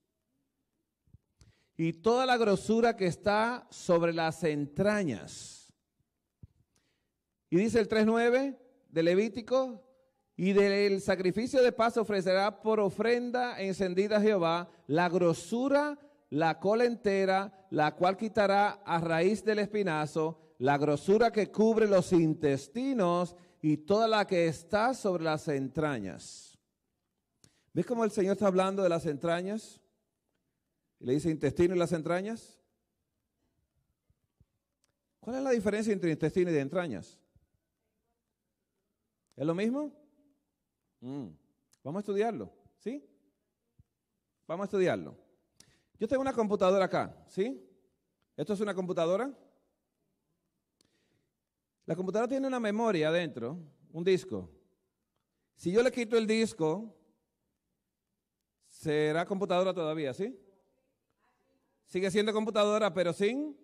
y toda la grosura que está sobre las entrañas. Y dice el 3.9 de Levítico, y del sacrificio de paz ofrecerá por ofrenda encendida a Jehová la grosura, la cola entera, la cual quitará a raíz del espinazo, la grosura que cubre los intestinos y toda la que está sobre las entrañas. ¿Ves cómo el Señor está hablando de las entrañas? Y le dice intestino y las entrañas. ¿Cuál es la diferencia entre intestino y entrañas? ¿Es lo mismo? Mm. Vamos a estudiarlo, ¿sí? Vamos a estudiarlo. Yo tengo una computadora acá, ¿sí? ¿Esto es una computadora? La computadora tiene una memoria adentro, un disco. Si yo le quito el disco, será computadora todavía, ¿sí? Sigue siendo computadora, pero sin,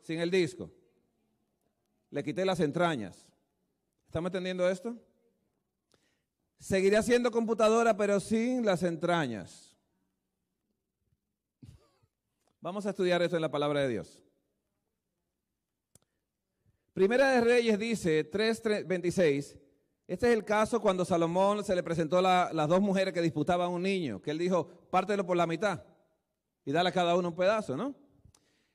sin el disco. Le quité las entrañas. ¿Estamos entendiendo esto? Seguirá siendo computadora, pero sin las entrañas. Vamos a estudiar eso en la palabra de Dios. Primera de Reyes dice 3.26, este es el caso cuando Salomón se le presentó a las dos mujeres que disputaban un niño, que él dijo, pártelo por la mitad y dale a cada uno un pedazo, ¿no?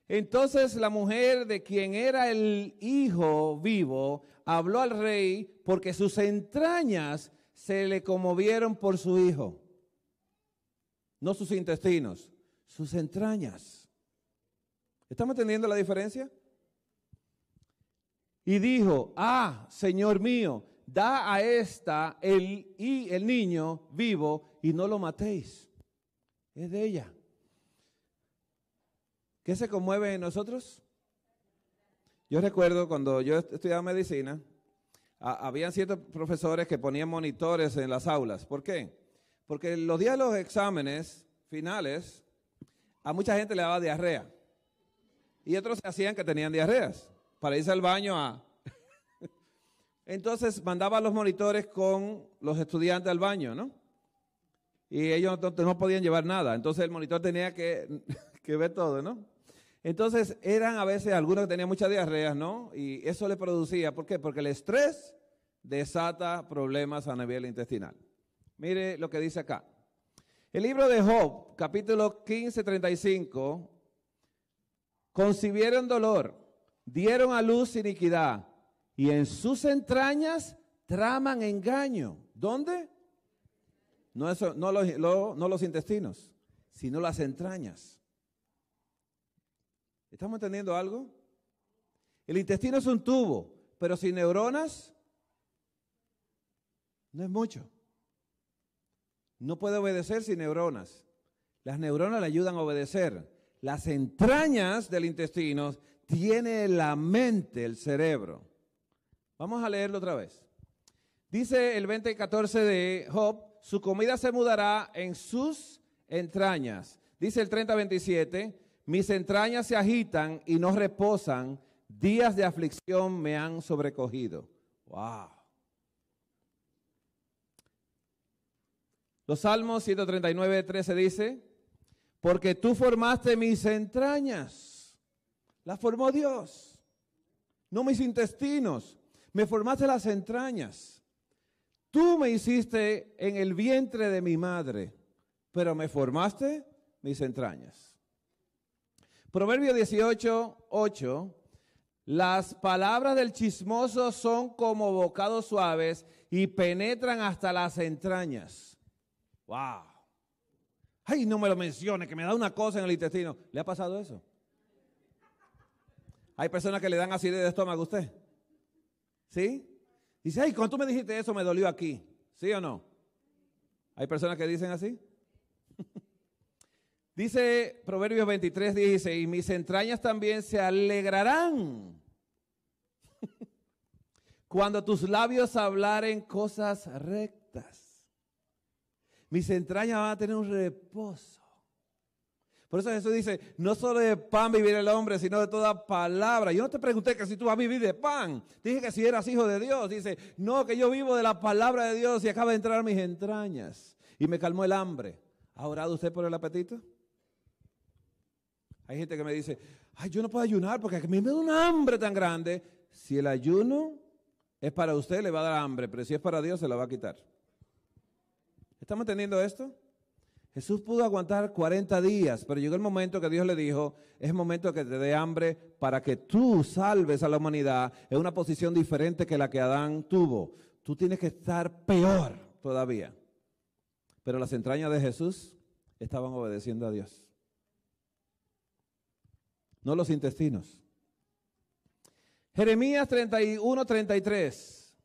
Entonces la mujer de quien era el hijo vivo habló al rey porque sus entrañas se le conmovieron por su hijo, no sus intestinos, sus entrañas. ¿Estamos entendiendo la diferencia? y dijo, ah, Señor mío, da a esta el, y el niño vivo y no lo matéis. Es de ella. ¿Qué se conmueve en nosotros? Yo recuerdo cuando yo estudiaba medicina, habían ciertos profesores que ponían monitores en las aulas. ¿Por qué? Porque los días de los exámenes finales, a mucha gente le daba diarrea. Y otros se hacían que tenían diarreas para irse al baño a... Entonces mandaba los monitores con los estudiantes al baño, ¿no? Y ellos no, podían llevar nada. Entonces el monitor tenía que, ver todo, ¿no? Entonces eran a veces algunos que tenían muchas diarreas, ¿no? Y eso le producía, ¿por qué? Porque el estrés desata problemas a nivel intestinal. Mire lo que dice acá. El libro de Job, capítulo 15, 35, concibieron dolor dieron a luz iniquidad y en sus entrañas traman engaño. ¿Dónde? No, no, los, no los intestinos, sino las entrañas. ¿Estamos entendiendo algo? El intestino es un tubo, pero sin neuronas no es mucho. No puede obedecer sin neuronas. Las neuronas le ayudan a obedecer. Las entrañas del intestino tiene la mente, el cerebro. Vamos a leerlo otra vez. Dice el 20 y 14 de Job, su comida se mudará en sus entrañas. Dice el 30 27, mis entrañas se agitan y no reposan, días de aflicción me han sobrecogido. Wow. Los Salmos 139, 13 dice, porque tú formaste mis entrañas la formó Dios, no mis intestinos. Me formaste las entrañas. Tú me hiciste en el vientre de mi madre, pero me formaste mis entrañas. Proverbio 18, 8. Las palabras del chismoso son como bocados suaves y penetran hasta las entrañas. ¡Wow! ¡Ay, no me lo menciones, que me da una cosa en el intestino! ¿Le ha pasado eso? Hay personas que le dan así de estómago a usted. ¿Sí? Dice, ay, cuando tú me dijiste eso me dolió aquí. ¿Sí o no? ¿Hay personas que dicen así? Dice Proverbios 23, dice, y mis entrañas también se alegrarán cuando tus labios hablaren cosas rectas. Mis entrañas van a tener un reposo. Por eso Jesús dice, no solo de pan vivir el hombre, sino de toda palabra. Yo no te pregunté que si tú vas a vivir de pan. dije que si eras hijo de Dios. Dice, no, que yo vivo de la palabra de Dios y acaba de entrar mis entrañas. Y me calmó el hambre. ¿Ha orado usted por el apetito? Hay gente que me dice, ay, yo no puedo ayunar porque a mí me da un hambre tan grande. Si el ayuno es para usted, le va a dar hambre, pero si es para Dios, se la va a quitar. ¿Estamos entendiendo esto? Jesús pudo aguantar 40 días, pero llegó el momento que Dios le dijo, es momento que te dé hambre para que tú salves a la humanidad en una posición diferente que la que Adán tuvo. Tú tienes que estar peor todavía. Pero las entrañas de Jesús estaban obedeciendo a Dios. No los intestinos. Jeremías 31, 33.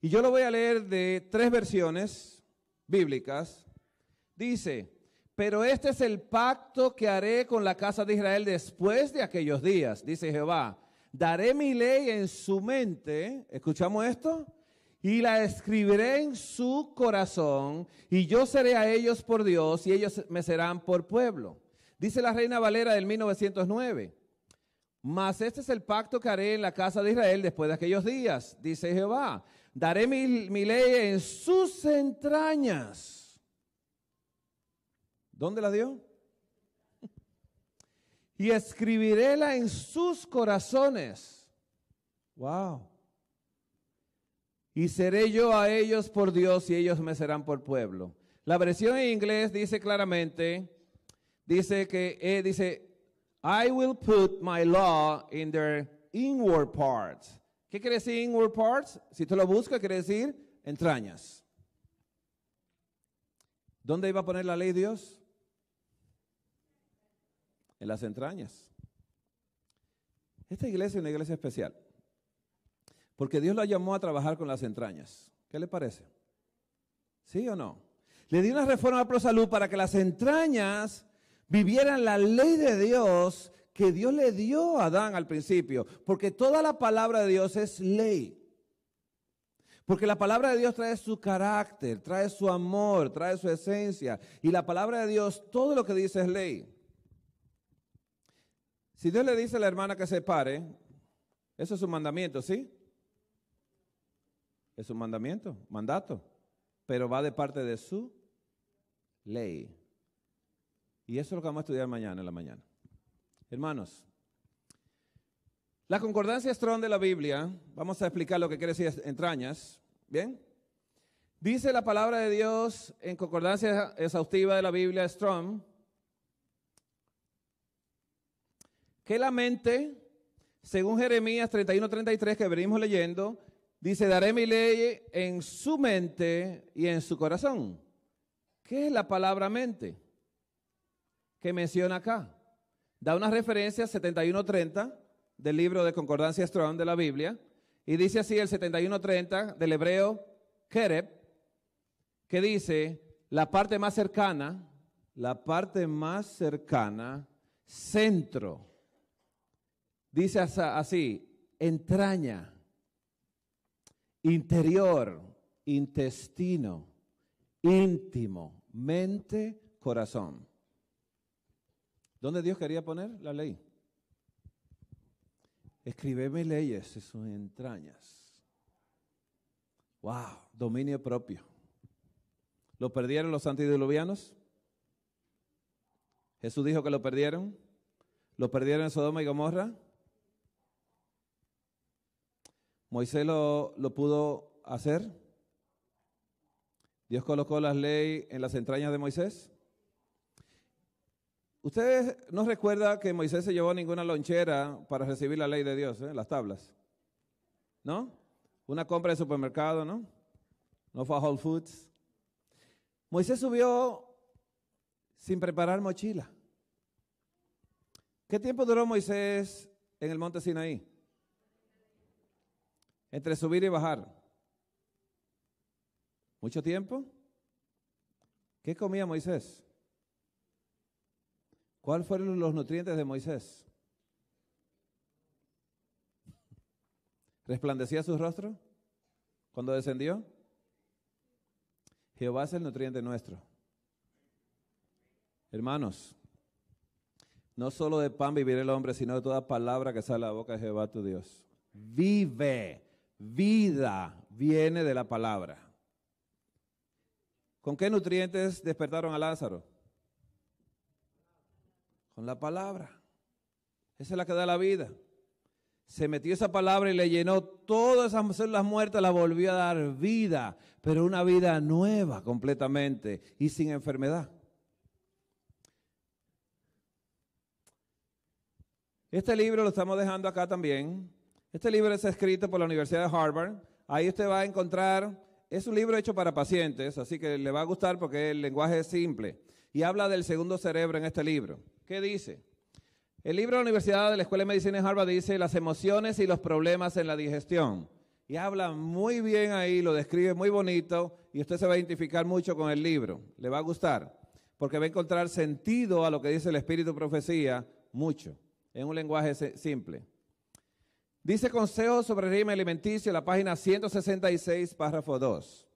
Y yo lo voy a leer de tres versiones bíblicas Dice, pero este es el pacto que haré con la casa de Israel después de aquellos días, dice Jehová. Daré mi ley en su mente, ¿escuchamos esto? Y la escribiré en su corazón, y yo seré a ellos por Dios, y ellos me serán por pueblo. Dice la reina Valera del 1909. Mas este es el pacto que haré en la casa de Israel después de aquellos días, dice Jehová. Daré mi, ley en sus entrañas ¿Dónde la dio? Y escribiréla en sus corazones. Wow. Y seré yo a ellos por Dios y ellos me serán por pueblo. La versión en inglés dice claramente, dice que, eh, dice, I will put my law in their inward parts. ¿Qué quiere decir inward parts? Si tú lo buscas, quiere decir entrañas. ¿Dónde iba a poner la ley Dios? en las entrañas. Esta iglesia es una iglesia especial, porque Dios la llamó a trabajar con las entrañas. ¿Qué le parece? ¿Sí o no? Le dio una reforma pro salud para que las entrañas vivieran la ley de Dios que Dios le dio a Adán al principio, porque toda la palabra de Dios es ley. Porque la palabra de Dios trae su carácter, trae su amor, trae su esencia. Y la palabra de Dios, todo lo que dice es ley. Si Dios le dice a la hermana que se pare, eso es un mandamiento, ¿sí? Es un mandamiento, mandato, pero va de parte de su ley. Y eso es lo que vamos a estudiar mañana en la mañana. Hermanos, la concordancia Strong de la Biblia, vamos a explicar lo que quiere decir entrañas, ¿bien? Dice la palabra de Dios en concordancia exhaustiva de la Biblia Strong que la mente, según Jeremías 31 que venimos leyendo, dice, daré mi ley en su mente y en su corazón. ¿Qué es la palabra mente? Que menciona acá. Da una referencia 71-30 del libro de Concordancia Strong de la Biblia. Y dice así el 71 del hebreo Kereb, que dice, la parte más cercana, la parte más cercana, centro Dice así, entraña, interior, intestino, íntimo, mente, corazón. ¿Dónde Dios quería poner la ley? Escribe mis leyes en sus entrañas. Wow, dominio propio. ¿Lo perdieron los antediluvianos? Jesús dijo que lo perdieron. ¿Lo perdieron en Sodoma y Gomorra? Moisés lo, pudo hacer. Dios colocó las ley en las entrañas de Moisés. Ustedes no recuerdan que Moisés se llevó ninguna lonchera para recibir la ley de Dios, eh? las tablas. ¿No? Una compra de supermercado, ¿no? No fue a Whole Foods. Moisés subió sin preparar mochila. ¿Qué tiempo duró Moisés en el monte Sinaí? entre subir y bajar? ¿Mucho tiempo? ¿Qué comía Moisés? ¿Cuáles fueron los nutrientes de Moisés? ¿Resplandecía su rostro cuando descendió? Jehová es el nutriente nuestro. Hermanos, no solo de pan vivirá el hombre, sino de toda palabra que sale de la boca de Jehová tu Dios. Vive. Vida viene de la palabra. ¿Con qué nutrientes despertaron a Lázaro? Con la palabra. Esa es la que da la vida. Se metió esa palabra y le llenó todas esas células muertas, la volvió a dar vida, pero una vida nueva completamente y sin enfermedad. Este libro lo estamos dejando acá también este libro es escrito por la Universidad de Harvard. Ahí usted va a encontrar, es un libro hecho para pacientes, así que le va a gustar porque el lenguaje es simple. Y habla del segundo cerebro en este libro. ¿Qué dice? El libro de la Universidad de la Escuela de Medicina de Harvard dice las emociones y los problemas en la digestión. Y habla muy bien ahí, lo describe muy bonito y usted se va a identificar mucho con el libro. Le va a gustar porque va a encontrar sentido a lo que dice el Espíritu Profecía mucho, en un lenguaje simple. Dice Consejo sobre régimen alimenticio, la página 166, párrafo 2.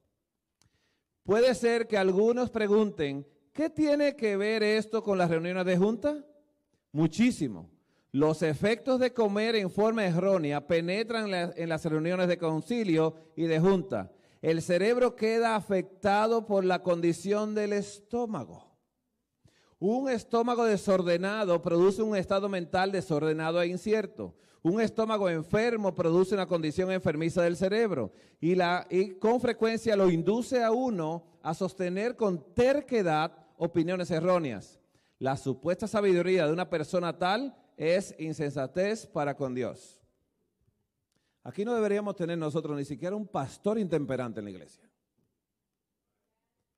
Puede ser que algunos pregunten, ¿qué tiene que ver esto con las reuniones de junta? Muchísimo. Los efectos de comer en forma errónea penetran en las reuniones de concilio y de junta. El cerebro queda afectado por la condición del estómago. Un estómago desordenado produce un estado mental desordenado e incierto. Un estómago enfermo produce una condición enfermiza del cerebro y, la, con frecuencia lo induce a uno a sostener con terquedad opiniones erróneas. La supuesta sabiduría de una persona tal es insensatez para con Dios. Aquí no deberíamos tener nosotros ni siquiera un pastor intemperante en la iglesia.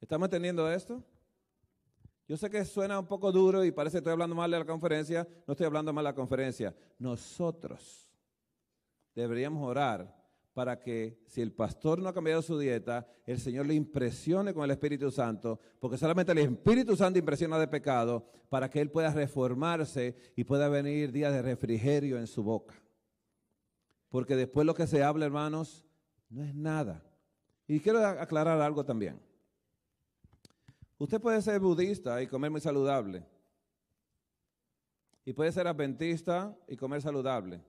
¿Estamos entendiendo esto? Yo sé que suena un poco duro y parece que estoy hablando mal de la conferencia, no estoy hablando mal de la conferencia. Nosotros deberíamos orar para que si el pastor no ha cambiado su dieta, el Señor le impresione con el Espíritu Santo, porque solamente el Espíritu Santo impresiona de pecado, para que él pueda reformarse y pueda venir días de refrigerio en su boca. Porque después lo que se habla, hermanos, no es nada. Y quiero aclarar algo también. Usted puede ser budista y comer muy saludable. Y puede ser adventista y comer saludable.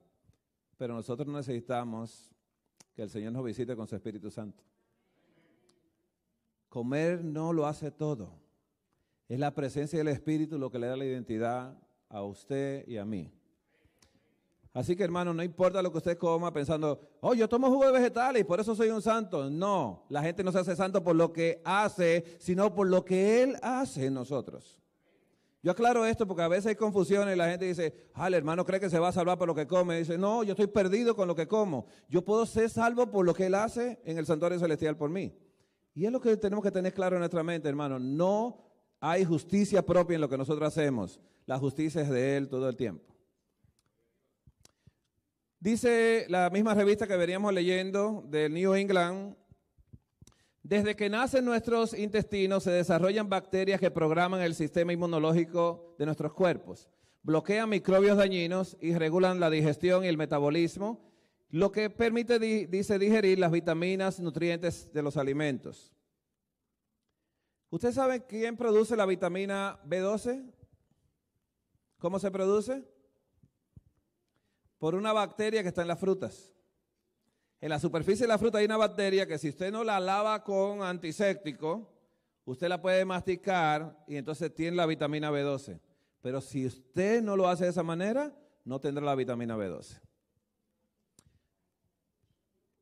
Pero nosotros necesitamos que el Señor nos visite con su Espíritu Santo. Comer no lo hace todo. Es la presencia del Espíritu lo que le da la identidad a usted y a mí. Así que hermano, no importa lo que usted coma pensando, oh, yo tomo jugo de vegetales y por eso soy un santo. No, la gente no se hace santo por lo que hace, sino por lo que Él hace en nosotros. Yo aclaro esto porque a veces hay confusiones y la gente dice, ah, hermano cree que se va a salvar por lo que come. dice, no, yo estoy perdido con lo que como. Yo puedo ser salvo por lo que Él hace en el santuario celestial por mí. Y es lo que tenemos que tener claro en nuestra mente, hermano. No hay justicia propia en lo que nosotros hacemos. La justicia es de Él todo el tiempo. Dice la misma revista que veníamos leyendo del New England, desde que nacen nuestros intestinos se desarrollan bacterias que programan el sistema inmunológico de nuestros cuerpos, bloquean microbios dañinos y regulan la digestión y el metabolismo, lo que permite, dice, digerir las vitaminas, nutrientes de los alimentos. ¿Usted sabe quién produce la vitamina B12? ¿Cómo se produce? por una bacteria que está en las frutas. En la superficie de la fruta hay una bacteria que si usted no la lava con antiséptico, usted la puede masticar y entonces tiene la vitamina B12. Pero si usted no lo hace de esa manera, no tendrá la vitamina B12.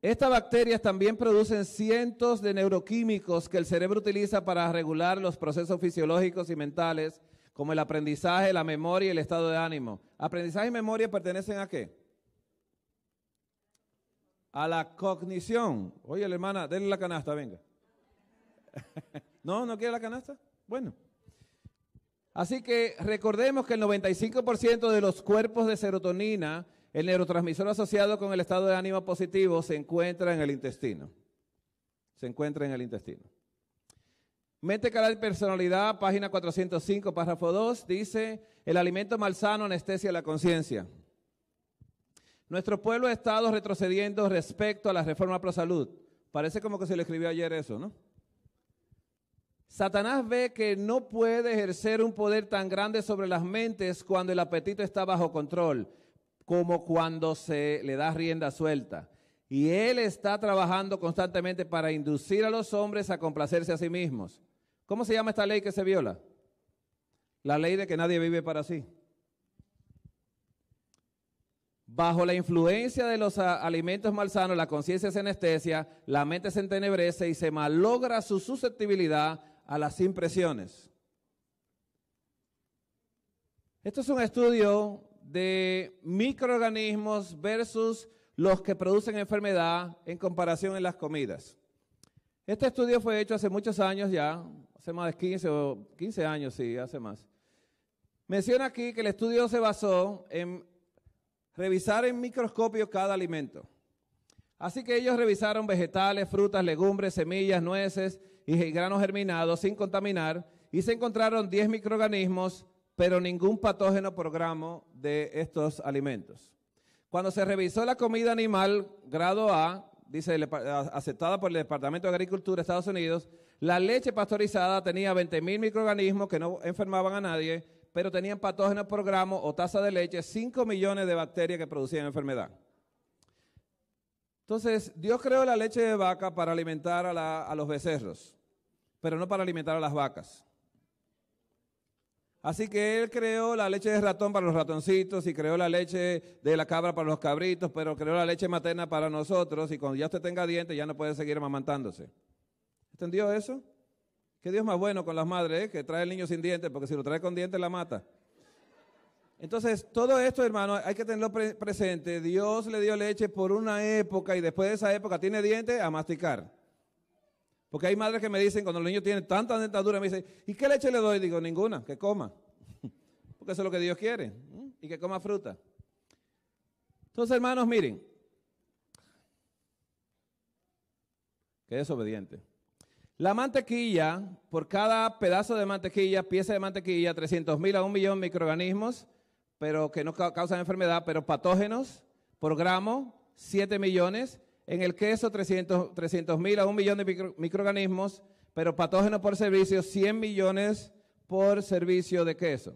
Estas bacterias también producen cientos de neuroquímicos que el cerebro utiliza para regular los procesos fisiológicos y mentales como el aprendizaje, la memoria y el estado de ánimo. Aprendizaje y memoria pertenecen a qué? A la cognición. Oye, la hermana, denle la canasta, venga. ¿No? ¿No quiere la canasta? Bueno. Así que recordemos que el 95% de los cuerpos de serotonina, el neurotransmisor asociado con el estado de ánimo positivo, se encuentra en el intestino. Se encuentra en el intestino. Mente, y personalidad, página 405, párrafo 2, dice, el alimento malsano anestesia la conciencia. Nuestro pueblo ha estado retrocediendo respecto a la reforma pro salud. Parece como que se le escribió ayer eso, ¿no? Satanás ve que no puede ejercer un poder tan grande sobre las mentes cuando el apetito está bajo control, como cuando se le da rienda suelta. Y él está trabajando constantemente para inducir a los hombres a complacerse a sí mismos. ¿Cómo se llama esta ley que se viola? La ley de que nadie vive para sí. Bajo la influencia de los alimentos malsanos, la conciencia se anestesia, la mente se entenebrece y se malogra su susceptibilidad a las impresiones. Esto es un estudio de microorganismos versus los que producen enfermedad en comparación en las comidas. Este estudio fue hecho hace muchos años ya, hace más de 15 15 años, sí, hace más. Menciona aquí que el estudio se basó en revisar en microscopio cada alimento. Así que ellos revisaron vegetales, frutas, legumbres, semillas, nueces y granos germinados sin contaminar y se encontraron 10 microorganismos, pero ningún patógeno por gramo de estos alimentos. Cuando se revisó la comida animal grado A, dice aceptada por el Departamento de Agricultura de Estados Unidos, la leche pasteurizada tenía 20.000 microorganismos que no enfermaban a nadie, pero tenían patógenos por gramo o taza de leche, 5 millones de bacterias que producían enfermedad. Entonces, Dios creó la leche de vaca para alimentar a, a los becerros, pero no para alimentar a las vacas. Así que él creó la leche de ratón para los ratoncitos y creó la leche de la cabra para los cabritos, pero creó la leche materna para nosotros y cuando ya usted tenga dientes ya no puede seguir amamantándose. ¿Entendió eso? Que Dios más bueno con las madres, ¿eh? que trae el niño sin dientes, porque si lo trae con dientes la mata. Entonces, todo esto, hermano, hay que tenerlo presente. Dios le dio leche por una época y después de esa época tiene dientes a masticar. Porque hay madres que me dicen, cuando el niño tiene tanta dentadura, me dicen, ¿y qué leche le doy? Digo, ninguna, que coma. Porque eso es lo que Dios quiere. Y que coma fruta. Entonces, hermanos, miren. Que es obediente. La mantequilla, por cada pedazo de mantequilla, pieza de mantequilla, 300.000 mil a un millón de microorganismos, pero que no causan enfermedad, pero patógenos, por gramo, 7 millones. En el queso, 300 mil a un millón de microorganismos, pero patógenos por servicio, 100 millones por servicio de queso.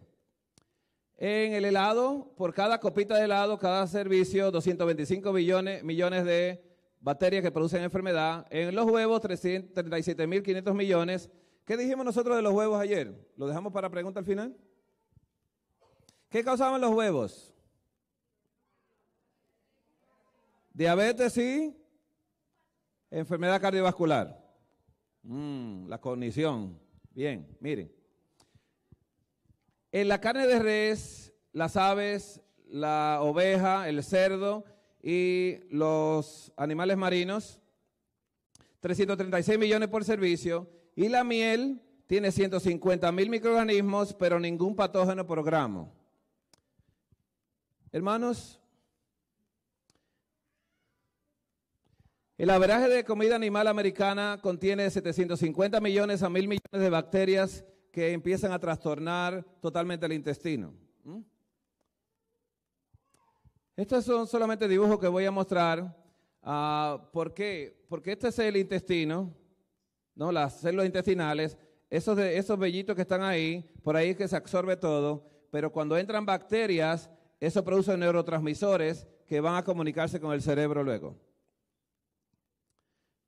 En el helado, por cada copita de helado, cada servicio, 225 millones, millones de bacterias que producen enfermedad. En los huevos, 37.500 millones. ¿Qué dijimos nosotros de los huevos ayer? ¿Lo dejamos para pregunta al final? ¿Qué causaban los huevos? Diabetes y enfermedad cardiovascular. Mm, la cognición. Bien, miren. En la carne de res, las aves, la oveja, el cerdo, y los animales marinos, 336 millones por servicio, y la miel tiene 150 mil microorganismos, pero ningún patógeno por gramo. Hermanos, el averaje de comida animal americana contiene 750 millones a mil millones de bacterias que empiezan a trastornar totalmente el intestino. Estos son solamente dibujos que voy a mostrar. Ah, ¿Por qué? Porque este es el intestino, ¿no? las células intestinales, esos, de, esos vellitos que están ahí, por ahí es que se absorbe todo, pero cuando entran bacterias, eso produce neurotransmisores que van a comunicarse con el cerebro luego.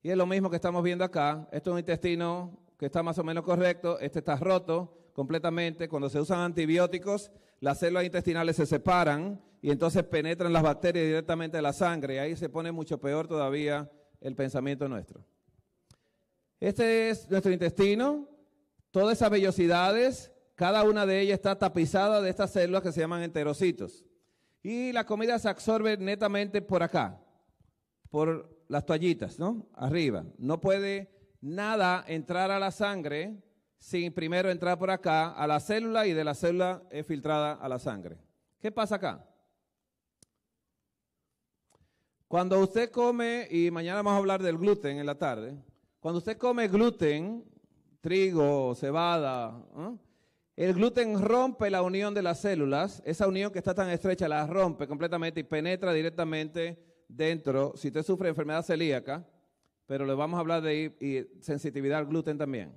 Y es lo mismo que estamos viendo acá. Este es un intestino que está más o menos correcto, este está roto, completamente. Cuando se usan antibióticos, las células intestinales se separan y entonces penetran las bacterias directamente a la sangre. ahí se pone mucho peor todavía el pensamiento nuestro. Este es nuestro intestino. Todas esas vellosidades, cada una de ellas está tapizada de estas células que se llaman enterocitos. Y la comida se absorbe netamente por acá, por las toallitas, ¿no? Arriba. No puede nada entrar a la sangre sin primero entrar por acá a la célula y de la célula es filtrada a la sangre. ¿Qué pasa acá? Cuando usted come, y mañana vamos a hablar del gluten en la tarde, cuando usted come gluten, trigo, cebada, ¿eh? el gluten rompe la unión de las células, esa unión que está tan estrecha la rompe completamente y penetra directamente dentro. Si usted sufre enfermedad celíaca, pero le vamos a hablar de y, sensitividad al gluten también.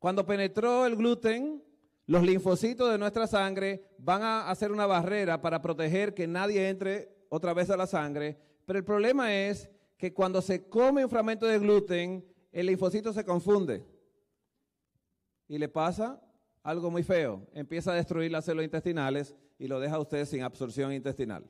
Cuando penetró el gluten, los linfocitos de nuestra sangre van a hacer una barrera para proteger que nadie entre otra vez a la sangre. Pero el problema es que cuando se come un fragmento de gluten, el linfocito se confunde y le pasa algo muy feo. Empieza a destruir las células intestinales y lo deja a usted sin absorción intestinal.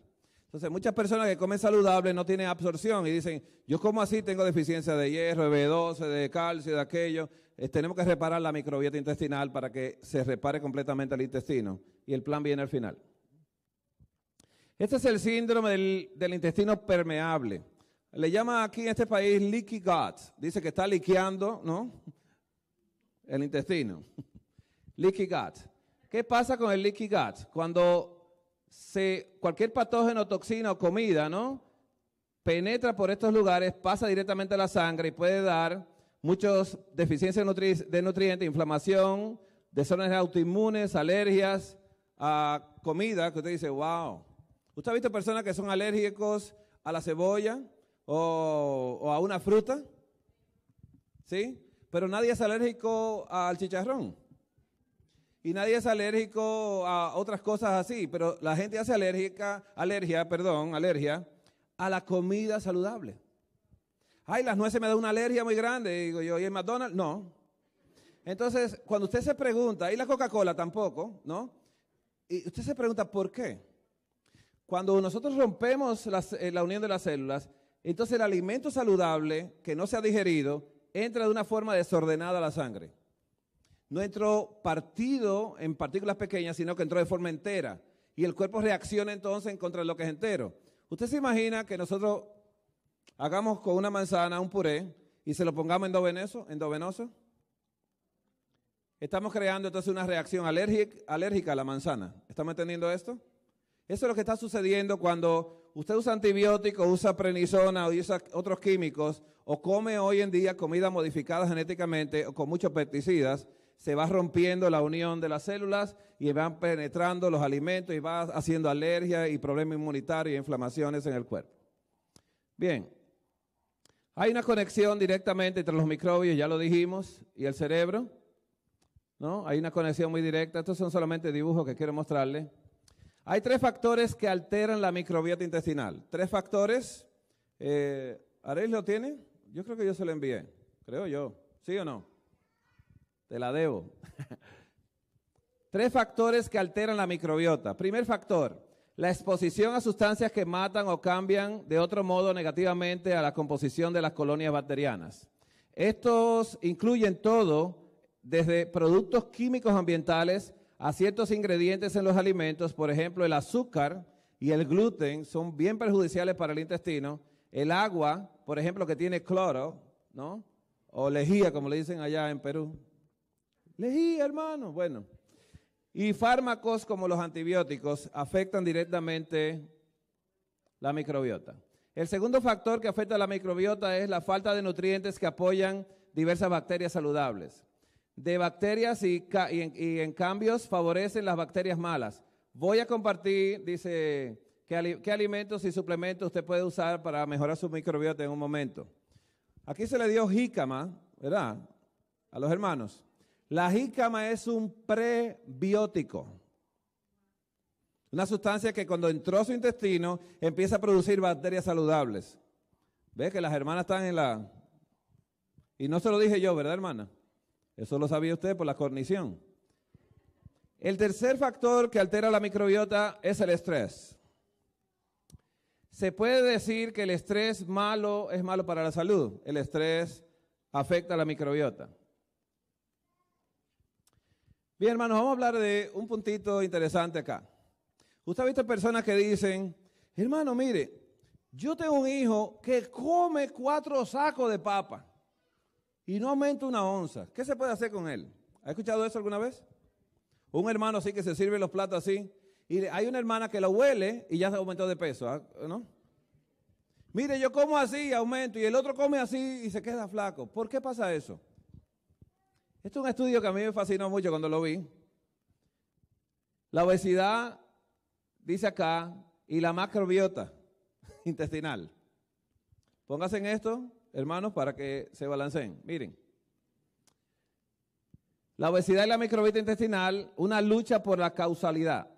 Entonces, muchas personas que comen saludable no tienen absorción y dicen, yo como así tengo deficiencia de hierro, de B12, de calcio, de aquello. Eh, tenemos que reparar la microbiota intestinal para que se repare completamente el intestino. Y el plan viene al final. Este es el síndrome del, intestino permeable. Le llama aquí en este país leaky gut. Dice que está liqueando, ¿no? El intestino. Leaky gut. ¿Qué pasa con el leaky gut? Cuando cualquier patógeno, toxina o comida, ¿no? Penetra por estos lugares, pasa directamente a la sangre y puede dar muchos deficiencias de nutrientes, inflamación, desórdenes autoinmunes, alergias a comida, que usted dice, wow. ¿Usted ha visto personas que son alérgicos a la cebolla o, a una fruta? ¿Sí? Pero nadie es alérgico al chicharrón. Y nadie es alérgico a otras cosas así, pero la gente hace alérgica, alergia, perdón, alergia a la comida saludable. Ay, las nueces me da una alergia muy grande. digo yo, ¿y el McDonald's? No. Entonces, cuando usted se pregunta, y la Coca-Cola tampoco, ¿no? Y usted se pregunta, ¿por qué? Cuando nosotros rompemos eh, la unión de las células, entonces el alimento saludable que no se ha digerido entra de una forma desordenada a la sangre. No entró partido en partículas pequeñas, sino que entró de forma entera. Y el cuerpo reacciona entonces en contra lo que es entero. Usted se imagina que nosotros hagamos con una manzana un puré y se lo pongamos endovenoso, Estamos creando entonces una reacción alérgica, alérgica a la manzana. ¿Estamos entendiendo esto? Eso es lo que está sucediendo cuando usted usa antibióticos, usa prenisona o usa otros químicos o come hoy en día comida modificada genéticamente o con muchos pesticidas, se va rompiendo la unión de las células y van penetrando los alimentos y va haciendo alergia y problemas inmunitarios e inflamaciones en el cuerpo. Bien, hay una conexión directamente entre los microbios, ya lo dijimos, y el cerebro. ¿No? Hay una conexión muy directa. Estos son solamente dibujos que quiero mostrarle. Hay tres factores que alteran la microbiota intestinal. Tres factores. Eh, lo tiene? Yo creo que yo se lo envié. Creo yo. ¿Sí o no? Te la debo. tres factores que alteran la microbiota. Primer factor, la exposición a sustancias que matan o cambian de otro modo negativamente a la composición de las colonias bacterianas. Estos incluyen todo desde productos químicos ambientales a ciertos ingredientes en los alimentos, por ejemplo, el azúcar y el gluten son bien perjudiciales para el intestino, el agua, por ejemplo, que tiene cloro, ¿no? O lejía, como le dicen allá en Perú. Lejía, hermano. Bueno, y fármacos como los antibióticos afectan directamente la microbiota. El segundo factor que afecta a la microbiota es la falta de nutrientes que apoyan diversas bacterias saludables. De bacterias y, en, y cambios favorecen las bacterias malas. Voy a compartir, dice, qué, qué alimentos y suplementos usted puede usar para mejorar su microbiota en un momento. Aquí se le dio jícama, ¿verdad? A los hermanos. La jícama es un prebiótico. Una sustancia que cuando entró a su intestino empieza a producir bacterias saludables. ¿Ve que las hermanas están en la... Y no se lo dije yo, ¿verdad, hermana? Eso lo sabía usted por la cornición. El tercer factor que altera la microbiota es el estrés. Se puede decir que el estrés malo es malo para la salud. El estrés afecta a la microbiota. Bien, hermanos, vamos a hablar de un puntito interesante acá. Usted ha visto personas que dicen, hermano, mire, yo tengo un hijo que come cuatro sacos de papa y no aumenta una onza. ¿Qué se puede hacer con él? ¿Ha escuchado eso alguna vez? Un hermano así que se sirve los platos así. Y hay una hermana que lo huele y ya se aumentó de peso, ¿ah? ¿no? Mire, yo como así y aumento. Y el otro come así y se queda flaco. ¿Por qué pasa eso? Esto es un estudio que a mí me fascinó mucho cuando lo vi. La obesidad, dice acá, y la macrobiota intestinal. Pónganse en esto, hermanos, para que se balanceen. Miren. La obesidad y la microbiota intestinal, una lucha por la causalidad.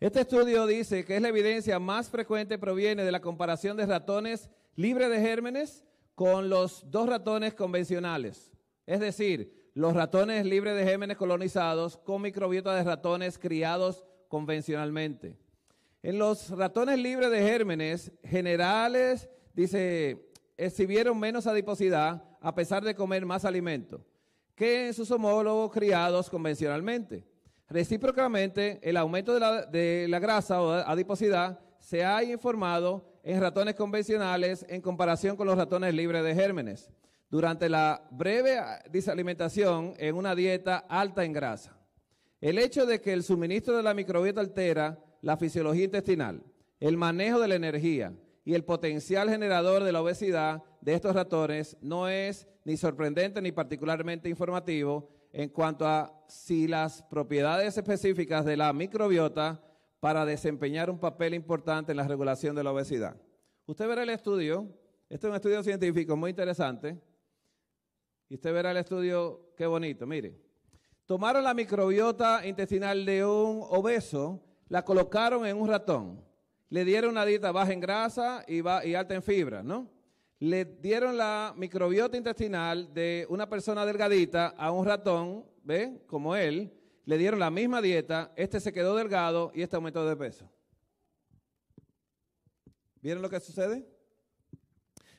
Este estudio dice que es la evidencia más frecuente proviene de la comparación de ratones libres de gérmenes con los dos ratones convencionales, es decir, los ratones libres de gérmenes colonizados con microbiota de ratones criados convencionalmente. En los ratones libres de gérmenes generales, dice, exhibieron menos adiposidad a pesar de comer más alimento que en sus homólogos criados convencionalmente. Recíprocamente, el aumento de la, de la grasa o adiposidad se ha informado en ratones convencionales en comparación con los ratones libres de gérmenes durante la breve ah, desalimentación en una dieta alta en grasa. El hecho de que el suministro de la microbiota altera la fisiología intestinal, el manejo de la energía y el potencial generador de la obesidad de estos ratones no es ni sorprendente ni particularmente informativo en cuanto a si las propiedades específicas de la microbiota para desempeñar un papel importante en la regulación de la obesidad. Usted verá el estudio, este es un estudio científico muy interesante, y usted verá el estudio, qué bonito, mire. Tomaron la microbiota intestinal de un obeso, la colocaron en un ratón, le dieron una dieta baja en grasa y, alta en fibra, ¿no? le dieron la microbiota intestinal de una persona delgadita a un ratón, ¿ve? Como él, le dieron la misma dieta, este se quedó delgado y este aumentó de peso. ¿Vieron lo que sucede?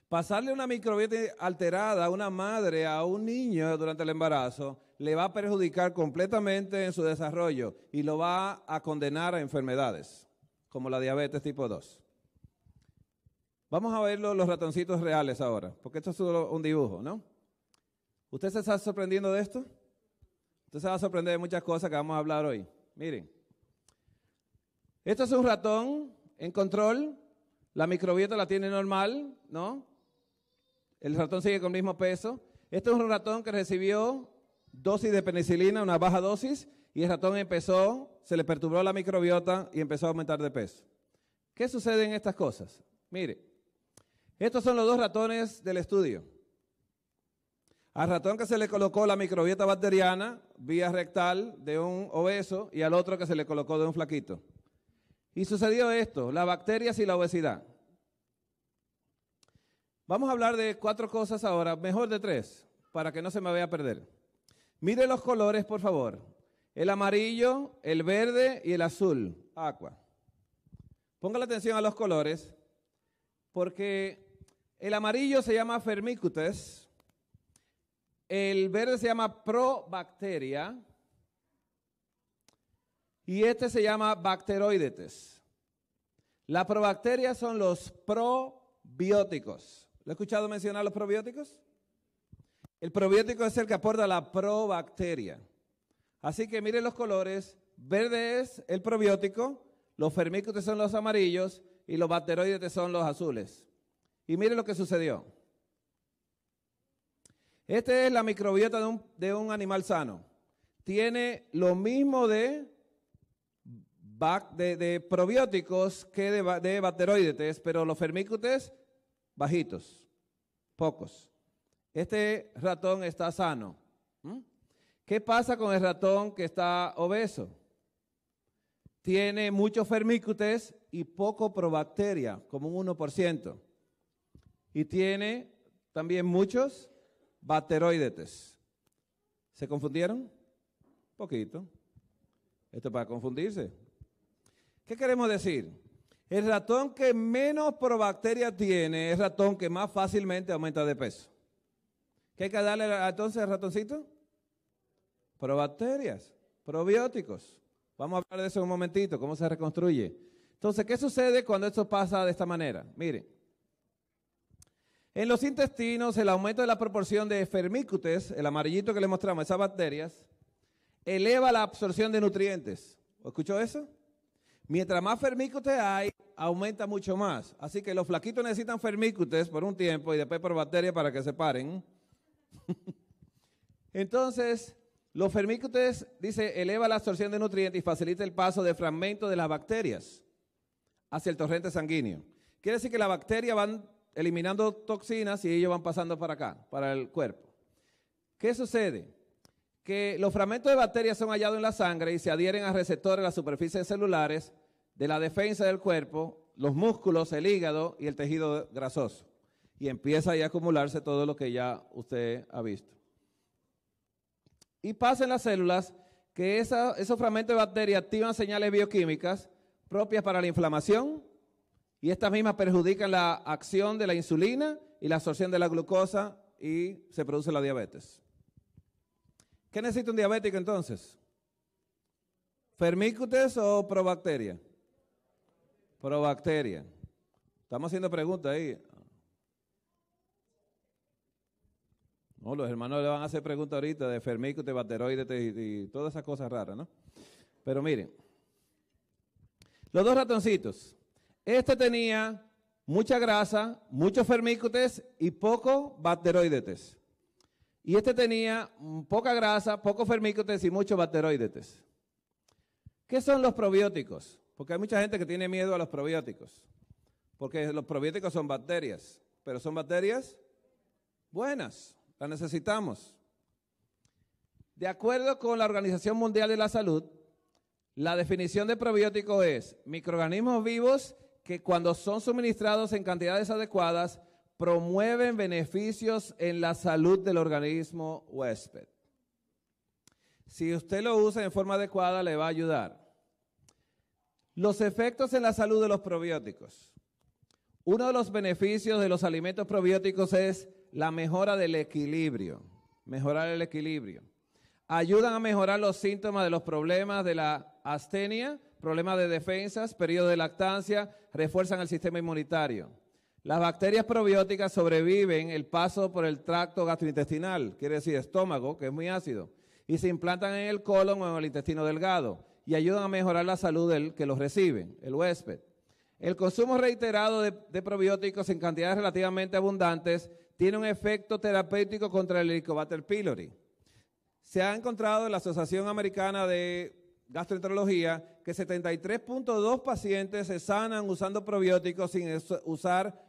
Pasarle una microbiota alterada a una madre, a un niño durante el embarazo, le va a perjudicar completamente en su desarrollo y lo va a condenar a enfermedades, como la diabetes tipo 2. Vamos a verlo los ratoncitos reales ahora, porque esto es solo un dibujo, ¿no? ¿Usted se está sorprendiendo de esto? Entonces se va a sorprender de muchas cosas que vamos a hablar hoy. Miren, esto es un ratón en control, la microbiota la tiene normal, ¿no? El ratón sigue con el mismo peso. Este es un ratón que recibió dosis de penicilina, una baja dosis, y el ratón empezó, se le perturbó la microbiota y empezó a aumentar de peso. ¿Qué sucede en estas cosas? Miren, estos son los dos ratones del estudio. Al ratón que se le colocó la microbieta bacteriana, vía rectal de un obeso, y al otro que se le colocó de un flaquito. Y sucedió esto, las bacterias y la obesidad. Vamos a hablar de cuatro cosas ahora, mejor de tres, para que no se me vaya a perder. Mire los colores, por favor. El amarillo, el verde y el azul, agua. Ponga la atención a los colores, porque el amarillo se llama fermicutes. El verde se llama probacteria y este se llama bacteroidetes. Las probacteria son los probióticos. ¿Lo he escuchado mencionar los probióticos? El probiótico es el que aporta la probacteria. Así que miren los colores. Verde es el probiótico, los fermícutes son los amarillos y los bacteroides son los azules. Y miren lo que sucedió. Esta es la microbiota de un, animal sano. Tiene lo mismo de, de, probióticos que de, de bacteroides, pero los fermícutes bajitos, pocos. Este ratón está sano. ¿Mm? ¿Qué pasa con el ratón que está obeso? Tiene muchos fermícutes y poco probacteria, como un 1%. Y tiene también muchos Bacteroidetes. ¿Se confundieron? Poquito. Esto es para confundirse. ¿Qué queremos decir? El ratón que menos probacterias tiene es el ratón que más fácilmente aumenta de peso. ¿Qué hay que darle entonces al ratoncito? Probacterias, probióticos. Vamos a hablar de eso en un momentito, cómo se reconstruye. Entonces, ¿qué sucede cuando esto pasa de esta manera? Miren, en los intestinos, el aumento de la proporción de fermícutes, el amarillito que le mostramos, esas bacterias, eleva la absorción de nutrientes. ¿Escuchó eso? Mientras más fermicutes hay, aumenta mucho más. Así que los flaquitos necesitan fermícutes por un tiempo y después por bacterias para que se paren. Entonces, los fermícutes, dice, eleva la absorción de nutrientes y facilita el paso de fragmentos de las bacterias hacia el torrente sanguíneo. Quiere decir que las bacterias van eliminando toxinas y ellos van pasando para acá, para el cuerpo. ¿Qué sucede? Que los fragmentos de bacterias son hallados en la sangre y se adhieren a receptores de las superficies celulares de la defensa del cuerpo, los músculos, el hígado y el tejido grasoso. Y empieza a acumularse todo lo que ya usted ha visto. Y pasa en las células que esos fragmentos de bacterias activan señales bioquímicas propias para la inflamación, y estas mismas perjudican la acción de la insulina y la absorción de la glucosa y se produce la diabetes. ¿Qué necesita un diabético entonces? ¿Fermícutes o probacteria? Probacteria. Estamos haciendo preguntas ahí. No, los hermanos le van a hacer preguntas ahorita de fermícutes, bacteroides y, y todas esas cosas raras, ¿no? Pero miren, los dos ratoncitos este tenía mucha grasa, muchos fermícotes y poco bacteroidetes. Y este tenía poca grasa, pocos fermícotes y muchos bacteroidetes. ¿Qué son los probióticos? Porque hay mucha gente que tiene miedo a los probióticos. Porque los probióticos son bacterias, pero son bacterias buenas, las necesitamos. De acuerdo con la Organización Mundial de la Salud, la definición de probiótico es microorganismos vivos que cuando son suministrados en cantidades adecuadas, promueven beneficios en la salud del organismo huésped. Si usted lo usa en forma adecuada, le va a ayudar. Los efectos en la salud de los probióticos. Uno de los beneficios de los alimentos probióticos es la mejora del equilibrio. Mejorar el equilibrio. Ayudan a mejorar los síntomas de los problemas de la astenia, problemas de defensas, periodo de lactancia, refuerzan el sistema inmunitario. Las bacterias probióticas sobreviven el paso por el tracto gastrointestinal, quiere decir estómago, que es muy ácido, y se implantan en el colon o en el intestino delgado y ayudan a mejorar la salud del que los recibe, el huésped. El consumo reiterado de, probióticos en cantidades relativamente abundantes tiene un efecto terapéutico contra el Helicobacter pylori. Se ha encontrado en la Asociación Americana de Gastroenterología que 73.2 pacientes se sanan usando probióticos sin usar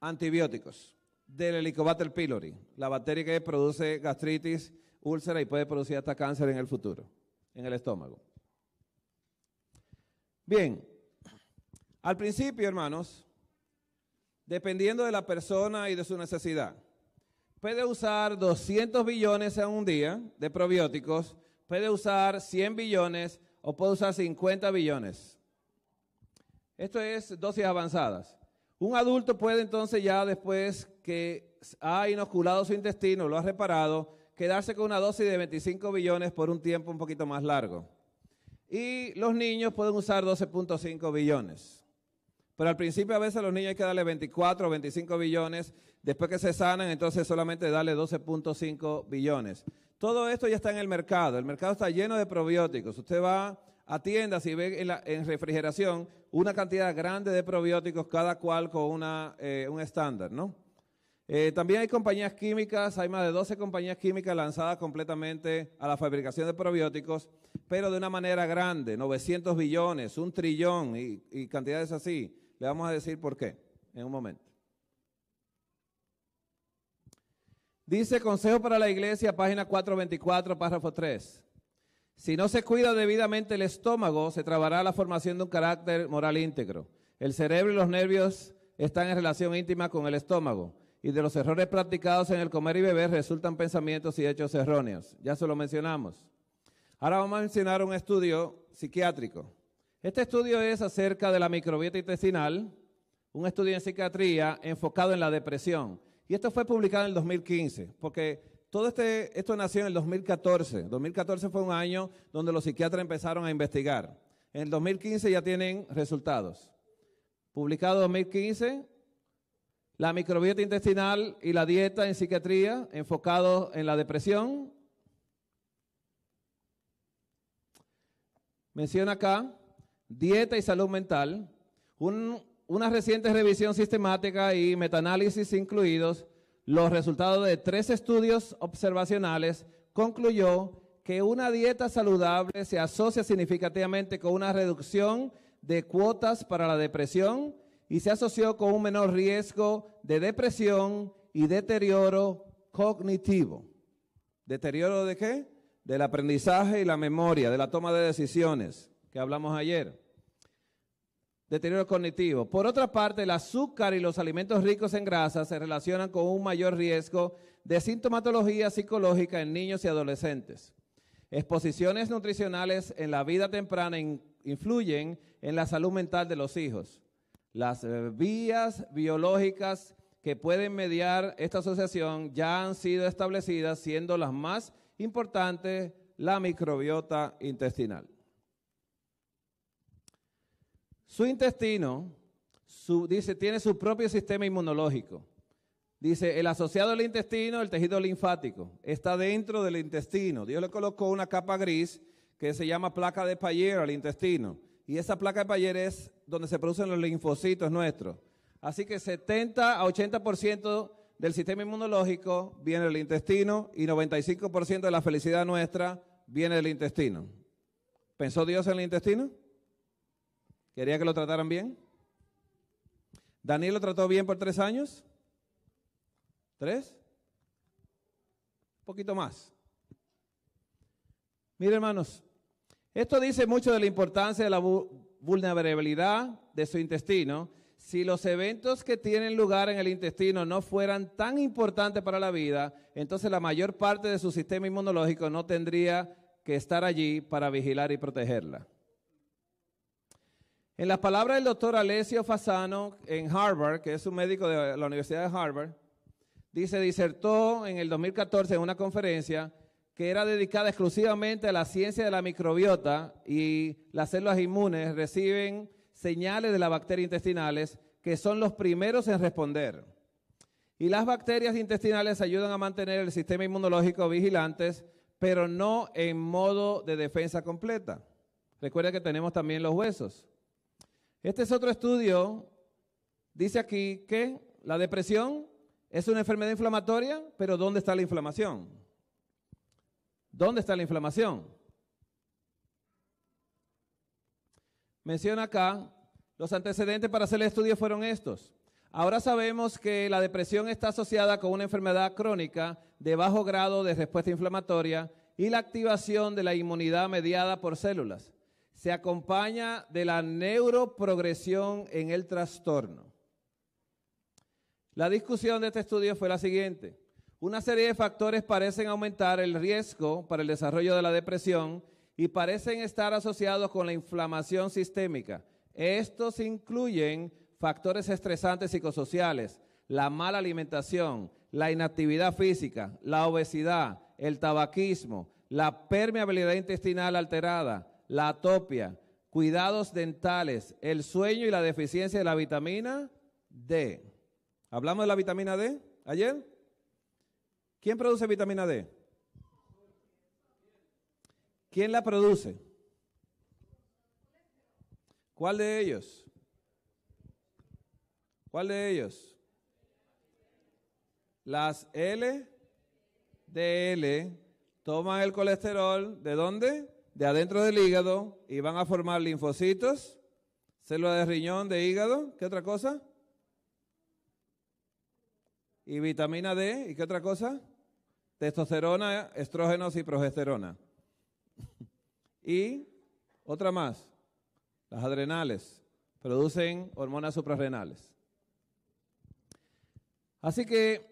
antibióticos del Helicobacter pylori, la bacteria que produce gastritis, úlcera y puede producir hasta cáncer en el futuro, en el estómago. Bien, al principio, hermanos, dependiendo de la persona y de su necesidad, puede usar 200 billones en un día de probióticos, puede usar 100 billones, o puede usar 50 billones. Esto es dosis avanzadas. Un adulto puede entonces ya después que ha inoculado su intestino, lo ha reparado, quedarse con una dosis de 25 billones por un tiempo un poquito más largo. Y los niños pueden usar 12.5 billones. Pero al principio a veces a los niños hay que darle 24 o 25 billones. Después que se sanan, entonces solamente darle 12.5 billones. Todo esto ya está en el mercado. El mercado está lleno de probióticos. Usted va a tiendas y ve en, refrigeración una cantidad grande de probióticos, cada cual con una, eh, un estándar, ¿no? Eh, también hay compañías químicas, hay más de 12 compañías químicas lanzadas completamente a la fabricación de probióticos, pero de una manera grande, 900 billones, un trillón y cantidades así. Le vamos a decir por qué en un momento. Dice Consejo para la Iglesia, página 424, párrafo 3. Si no se cuida debidamente el estómago, se trabará la formación de un carácter moral íntegro. El cerebro y los nervios están en relación íntima con el estómago. Y de los errores practicados en el comer y beber resultan pensamientos y hechos erróneos. Ya se lo mencionamos. Ahora vamos a mencionar un estudio psiquiátrico. Este estudio es acerca de la microbiota intestinal, un estudio en psiquiatría enfocado en la depresión. Y esto fue publicado en el 2015, porque todo este, esto nació en el 2014. 2014 fue un año donde los psiquiatras empezaron a investigar. En el 2015 ya tienen resultados. Publicado 2015, la microbiota intestinal y la dieta en psiquiatría enfocado en la depresión. Menciona acá, dieta y salud mental, un una reciente revisión sistemática y metaanálisis incluidos, los resultados de tres estudios observacionales concluyó que una dieta saludable se asocia significativamente con una reducción de cuotas para la depresión y se asoció con un menor riesgo de depresión y deterioro cognitivo. ¿Deterioro de qué? Del aprendizaje y la memoria, de la toma de decisiones que hablamos ayer deterioro cognitivo. Por otra parte, el azúcar y los alimentos ricos en grasa se relacionan con un mayor riesgo de sintomatología psicológica en niños y adolescentes. Exposiciones nutricionales en la vida temprana influyen en la salud mental de los hijos. Las eh, vías biológicas que pueden mediar esta asociación ya han sido establecidas, siendo las más importantes la microbiota intestinal. Su intestino, dice, tiene su propio sistema inmunológico. Dice, el asociado al intestino, el tejido linfático, está dentro del intestino. Dios le colocó una capa gris que se llama placa de Payer al intestino. Y esa placa de Payer es donde se producen los linfocitos nuestros. Así que 70 a 80% del sistema inmunológico viene del intestino y 95% de la felicidad nuestra viene del intestino. ¿Pensó Dios en el intestino? ¿Quería que lo trataran bien? ¿Daniel lo trató bien por tres años? ¿Tres? Un poquito más. Mire, hermanos, esto dice mucho de la importancia de la vulnerabilidad de su intestino. Si los eventos que tienen lugar en el intestino no fueran tan importantes para la vida, entonces la mayor parte de su sistema inmunológico no tendría que estar allí para vigilar y protegerla. En las palabras del doctor Alessio Fasano en Harvard, que es un médico de la Universidad de Harvard, dice, disertó en el 2014 en una conferencia que era dedicada exclusivamente a la ciencia de la microbiota y las células inmunes reciben señales de las bacterias intestinales que son los primeros en responder. Y las bacterias intestinales ayudan a mantener el sistema inmunológico vigilantes, pero no en modo de defensa completa. Recuerda que tenemos también los huesos. Este es otro estudio. Dice aquí que la depresión es una enfermedad inflamatoria, pero ¿dónde está la inflamación? ¿Dónde está la inflamación? Menciona acá, los antecedentes para hacer el estudio fueron estos. Ahora sabemos que la depresión está asociada con una enfermedad crónica de bajo grado de respuesta inflamatoria y la activación de la inmunidad mediada por células se acompaña de la neuroprogresión en el trastorno. La discusión de este estudio fue la siguiente. Una serie de factores parecen aumentar el riesgo para el desarrollo de la depresión y parecen estar asociados con la inflamación sistémica. Estos incluyen factores estresantes psicosociales, la mala alimentación, la inactividad física, la obesidad, el tabaquismo, la permeabilidad intestinal alterada, la atopia, cuidados dentales, el sueño y la deficiencia de la vitamina D. ¿Hablamos de la vitamina D ayer? ¿Quién produce vitamina D? ¿Quién la produce? ¿Cuál de ellos? ¿Cuál de ellos? Las L de L toman el colesterol, ¿de dónde? de adentro del hígado y van a formar linfocitos, células de riñón, de hígado, ¿qué otra cosa? Y vitamina D, ¿y qué otra cosa? Testosterona, estrógenos y progesterona. y otra más, las adrenales, producen hormonas suprarrenales. Así que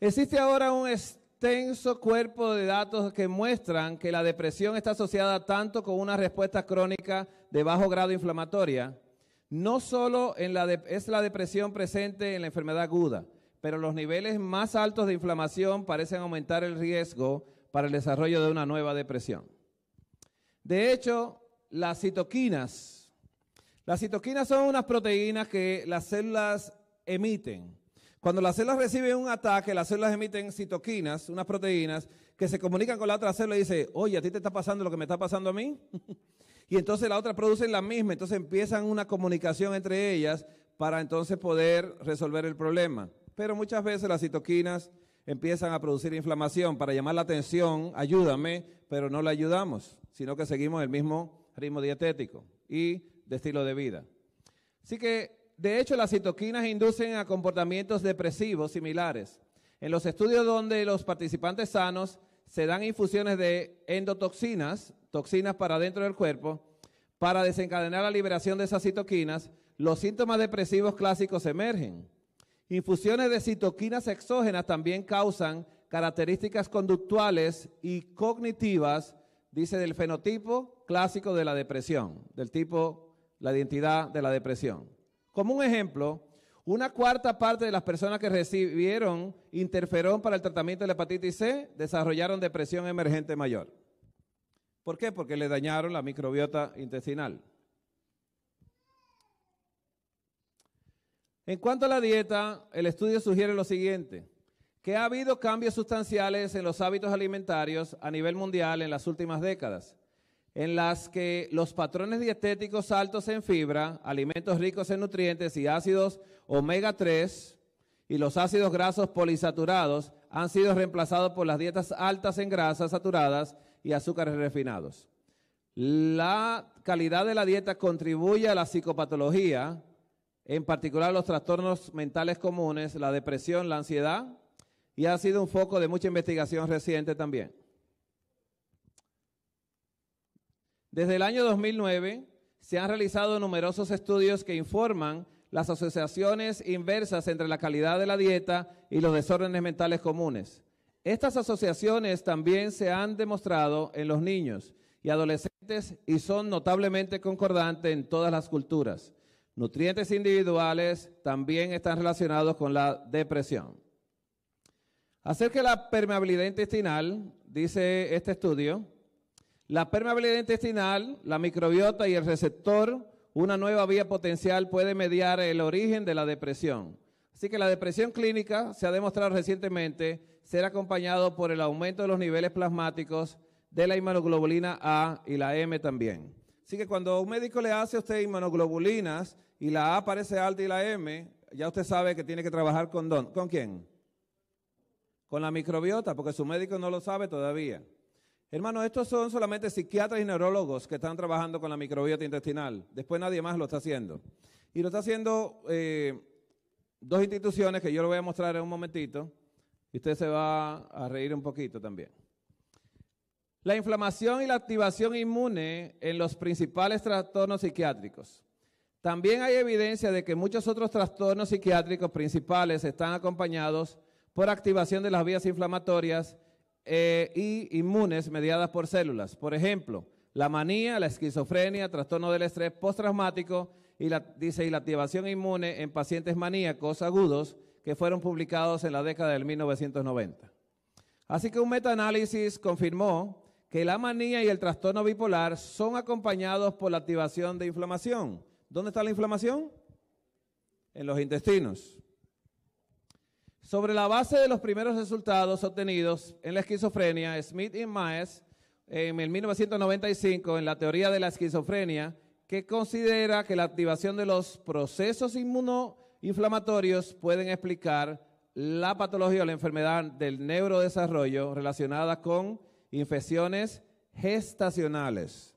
existe ahora un, extenso cuerpo de datos que muestran que la depresión está asociada tanto con una respuesta crónica de bajo grado inflamatoria, no solo es la depresión presente en la enfermedad aguda, pero los niveles más altos de inflamación parecen aumentar el riesgo para el desarrollo de una nueva depresión. De hecho, las citoquinas, las citoquinas son unas proteínas que las células emiten cuando las células reciben un ataque, las células emiten citoquinas, unas proteínas, que se comunican con la otra célula y dice, oye, ¿a ti te está pasando lo que me está pasando a mí? y entonces la otra produce la misma, entonces empiezan una comunicación entre ellas para entonces poder resolver el problema. Pero muchas veces las citoquinas empiezan a producir inflamación para llamar la atención, ayúdame, pero no la ayudamos, sino que seguimos el mismo ritmo dietético y de estilo de vida. Así que de hecho, las citoquinas inducen a comportamientos depresivos similares. En los estudios donde los participantes sanos se dan infusiones de endotoxinas, toxinas para dentro del cuerpo, para desencadenar la liberación de esas citoquinas, los síntomas depresivos clásicos emergen. Infusiones de citoquinas exógenas también causan características conductuales y cognitivas, dice, del fenotipo clásico de la depresión, del tipo, la identidad de la depresión. Como un ejemplo, una cuarta parte de las personas que recibieron interferón para el tratamiento de la hepatitis C desarrollaron depresión emergente mayor. ¿Por qué? Porque le dañaron la microbiota intestinal. En cuanto a la dieta, el estudio sugiere lo siguiente, que ha habido cambios sustanciales en los hábitos alimentarios a nivel mundial en las últimas décadas, en las que los patrones dietéticos altos en fibra, alimentos ricos en nutrientes y ácidos omega 3 y los ácidos grasos polisaturados han sido reemplazados por las dietas altas en grasas saturadas y azúcares refinados. La calidad de la dieta contribuye a la psicopatología, en particular los trastornos mentales comunes, la depresión, la ansiedad, y ha sido un foco de mucha investigación reciente también. Desde el año 2009 se han realizado numerosos estudios que informan las asociaciones inversas entre la calidad de la dieta y los desórdenes mentales comunes. Estas asociaciones también se han demostrado en los niños y adolescentes y son notablemente concordantes en todas las culturas. Nutrientes individuales también están relacionados con la depresión. Acerca de la permeabilidad intestinal, dice este estudio, la permeabilidad intestinal, la microbiota y el receptor, una nueva vía potencial puede mediar el origen de la depresión. Así que la depresión clínica se ha demostrado recientemente ser acompañado por el aumento de los niveles plasmáticos de la inmunoglobulina A y la M también. Así que cuando un médico le hace a usted inmunoglobulinas y la A parece alta y la M, ya usted sabe que tiene que trabajar con don. ¿Con quién? Con la microbiota, porque su médico no lo sabe todavía. Hermano, estos son solamente psiquiatras y neurólogos que están trabajando con la microbiota intestinal. Después nadie más lo está haciendo. Y lo está haciendo eh, dos instituciones que yo lo voy a mostrar en un momentito. Y usted se va a reír un poquito también. La inflamación y la activación inmune en los principales trastornos psiquiátricos. También hay evidencia de que muchos otros trastornos psiquiátricos principales están acompañados por activación de las vías inflamatorias eh, y inmunes mediadas por células. Por ejemplo, la manía, la esquizofrenia, trastorno del estrés postraumático y la, dice, y la activación inmune en pacientes maníacos agudos que fueron publicados en la década del 1990. Así que un metaanálisis confirmó que la manía y el trastorno bipolar son acompañados por la activación de inflamación. ¿Dónde está la inflamación? En los intestinos. Sobre la base de los primeros resultados obtenidos en la esquizofrenia, Smith y Maes, en 1995, en la teoría de la esquizofrenia, que considera que la activación de los procesos inmunoinflamatorios pueden explicar la patología o la enfermedad del neurodesarrollo relacionada con infecciones gestacionales.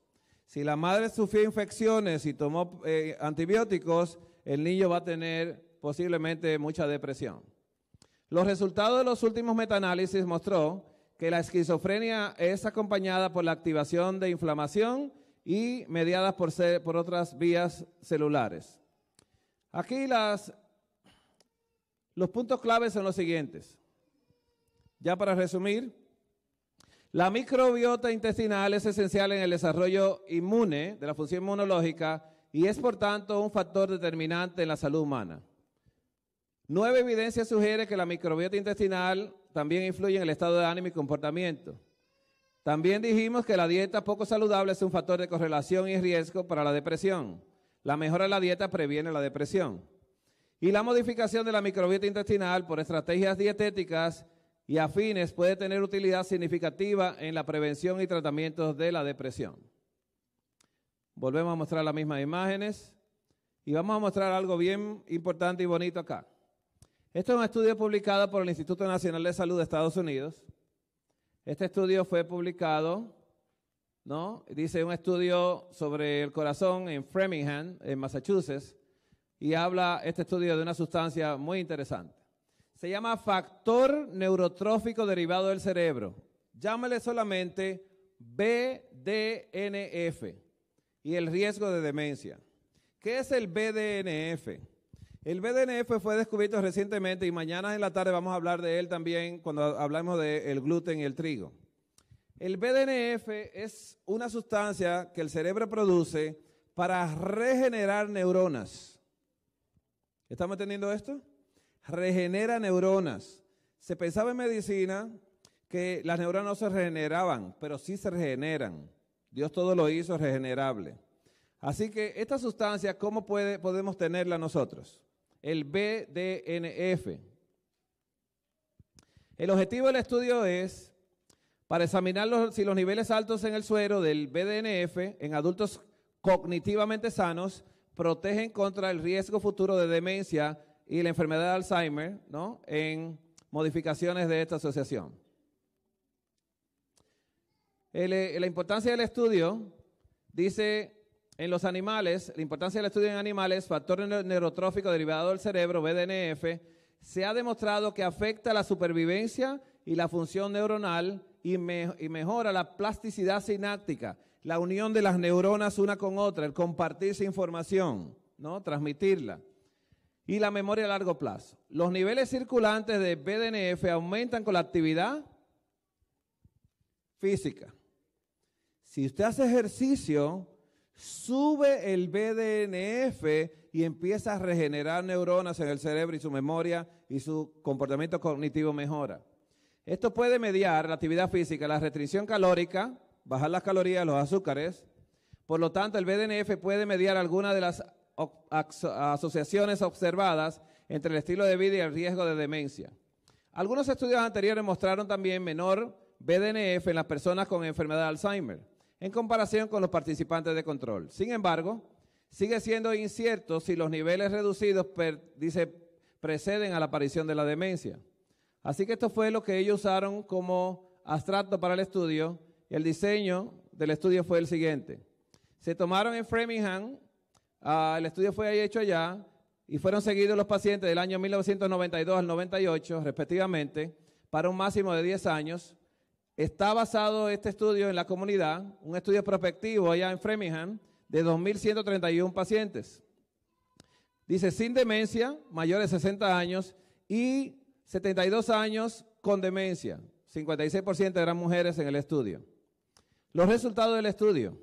Si la madre sufrió infecciones y tomó eh, antibióticos, el niño va a tener posiblemente mucha depresión. Los resultados de los últimos metaanálisis mostró que la esquizofrenia es acompañada por la activación de inflamación y mediada por, por otras vías celulares. Aquí las, los puntos claves son los siguientes. Ya para resumir, la microbiota intestinal es esencial en el desarrollo inmune de la función inmunológica y es por tanto un factor determinante en la salud humana. Nueva evidencia sugiere que la microbiota intestinal también influye en el estado de ánimo y comportamiento. También dijimos que la dieta poco saludable es un factor de correlación y riesgo para la depresión. La mejora de la dieta previene la depresión. Y la modificación de la microbiota intestinal por estrategias dietéticas y afines puede tener utilidad significativa en la prevención y tratamiento de la depresión. Volvemos a mostrar las mismas imágenes y vamos a mostrar algo bien importante y bonito acá. Esto es un estudio publicado por el Instituto Nacional de Salud de Estados Unidos. Este estudio fue publicado, ¿no? Dice un estudio sobre el corazón en Framingham, en Massachusetts, y habla este estudio de una sustancia muy interesante. Se llama factor neurotrófico derivado del cerebro. Llámale solamente BDNF y el riesgo de demencia. ¿Qué es el BDNF? El BDNF fue descubierto recientemente y mañana en la tarde vamos a hablar de él también cuando hablamos del gluten y el trigo. El BDNF es una sustancia que el cerebro produce para regenerar neuronas. ¿Estamos entendiendo esto? Regenera neuronas. Se pensaba en medicina que las neuronas no se regeneraban, pero sí se regeneran. Dios todo lo hizo regenerable. Así que esta sustancia, ¿cómo puede, podemos tenerla nosotros? el BDNF. El objetivo del estudio es para examinar si los niveles altos en el suero del BDNF en adultos cognitivamente sanos protegen contra el riesgo futuro de demencia y la enfermedad de Alzheimer ¿no? en modificaciones de esta asociación. Eh, la importancia del estudio dice en los animales, la importancia del estudio en animales, factor neurotrófico derivado del cerebro, BDNF, se ha demostrado que afecta la supervivencia y la función neuronal y, mejora la plasticidad sináptica, la unión de las neuronas una con otra, el compartirse información, ¿no? transmitirla. Y la memoria a largo plazo. Los niveles circulantes de BDNF aumentan con la actividad física. Si usted hace ejercicio, sube el BDNF y empieza a regenerar neuronas en el cerebro y su memoria y su comportamiento cognitivo mejora. Esto puede mediar la actividad física, la restricción calórica, bajar las calorías, los azúcares. Por lo tanto, el BDNF puede mediar algunas de las asociaciones observadas entre el estilo de vida y el riesgo de demencia. Algunos estudios anteriores mostraron también menor BDNF en las personas con enfermedad de Alzheimer en comparación con los participantes de control. Sin embargo, sigue siendo incierto si los niveles reducidos dice, preceden a la aparición de la demencia. Así que esto fue lo que ellos usaron como abstracto para el estudio el diseño del estudio fue el siguiente. Se tomaron en Framingham, ah, el estudio fue hecho allá y fueron seguidos los pacientes del año 1992 al 98 respectivamente para un máximo de 10 años Está basado este estudio en la comunidad, un estudio prospectivo allá en Framingham de 2.131 pacientes. Dice, sin demencia, mayores de 60 años y 72 años con demencia. 56% eran mujeres en el estudio. Los resultados del estudio.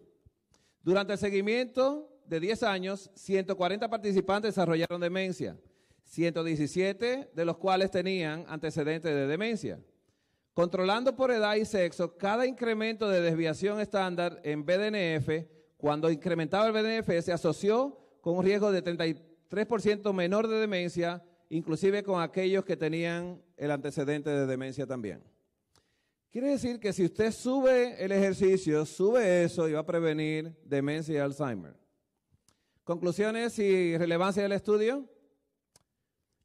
Durante el seguimiento de 10 años, 140 participantes desarrollaron demencia, 117 de los cuales tenían antecedentes de demencia. Controlando por edad y sexo, cada incremento de desviación estándar en BDNF, cuando incrementaba el BDNF, se asoció con un riesgo de 33% menor de demencia, inclusive con aquellos que tenían el antecedente de demencia también. Quiere decir que si usted sube el ejercicio, sube eso y va a prevenir demencia y Alzheimer. Conclusiones y relevancia del estudio.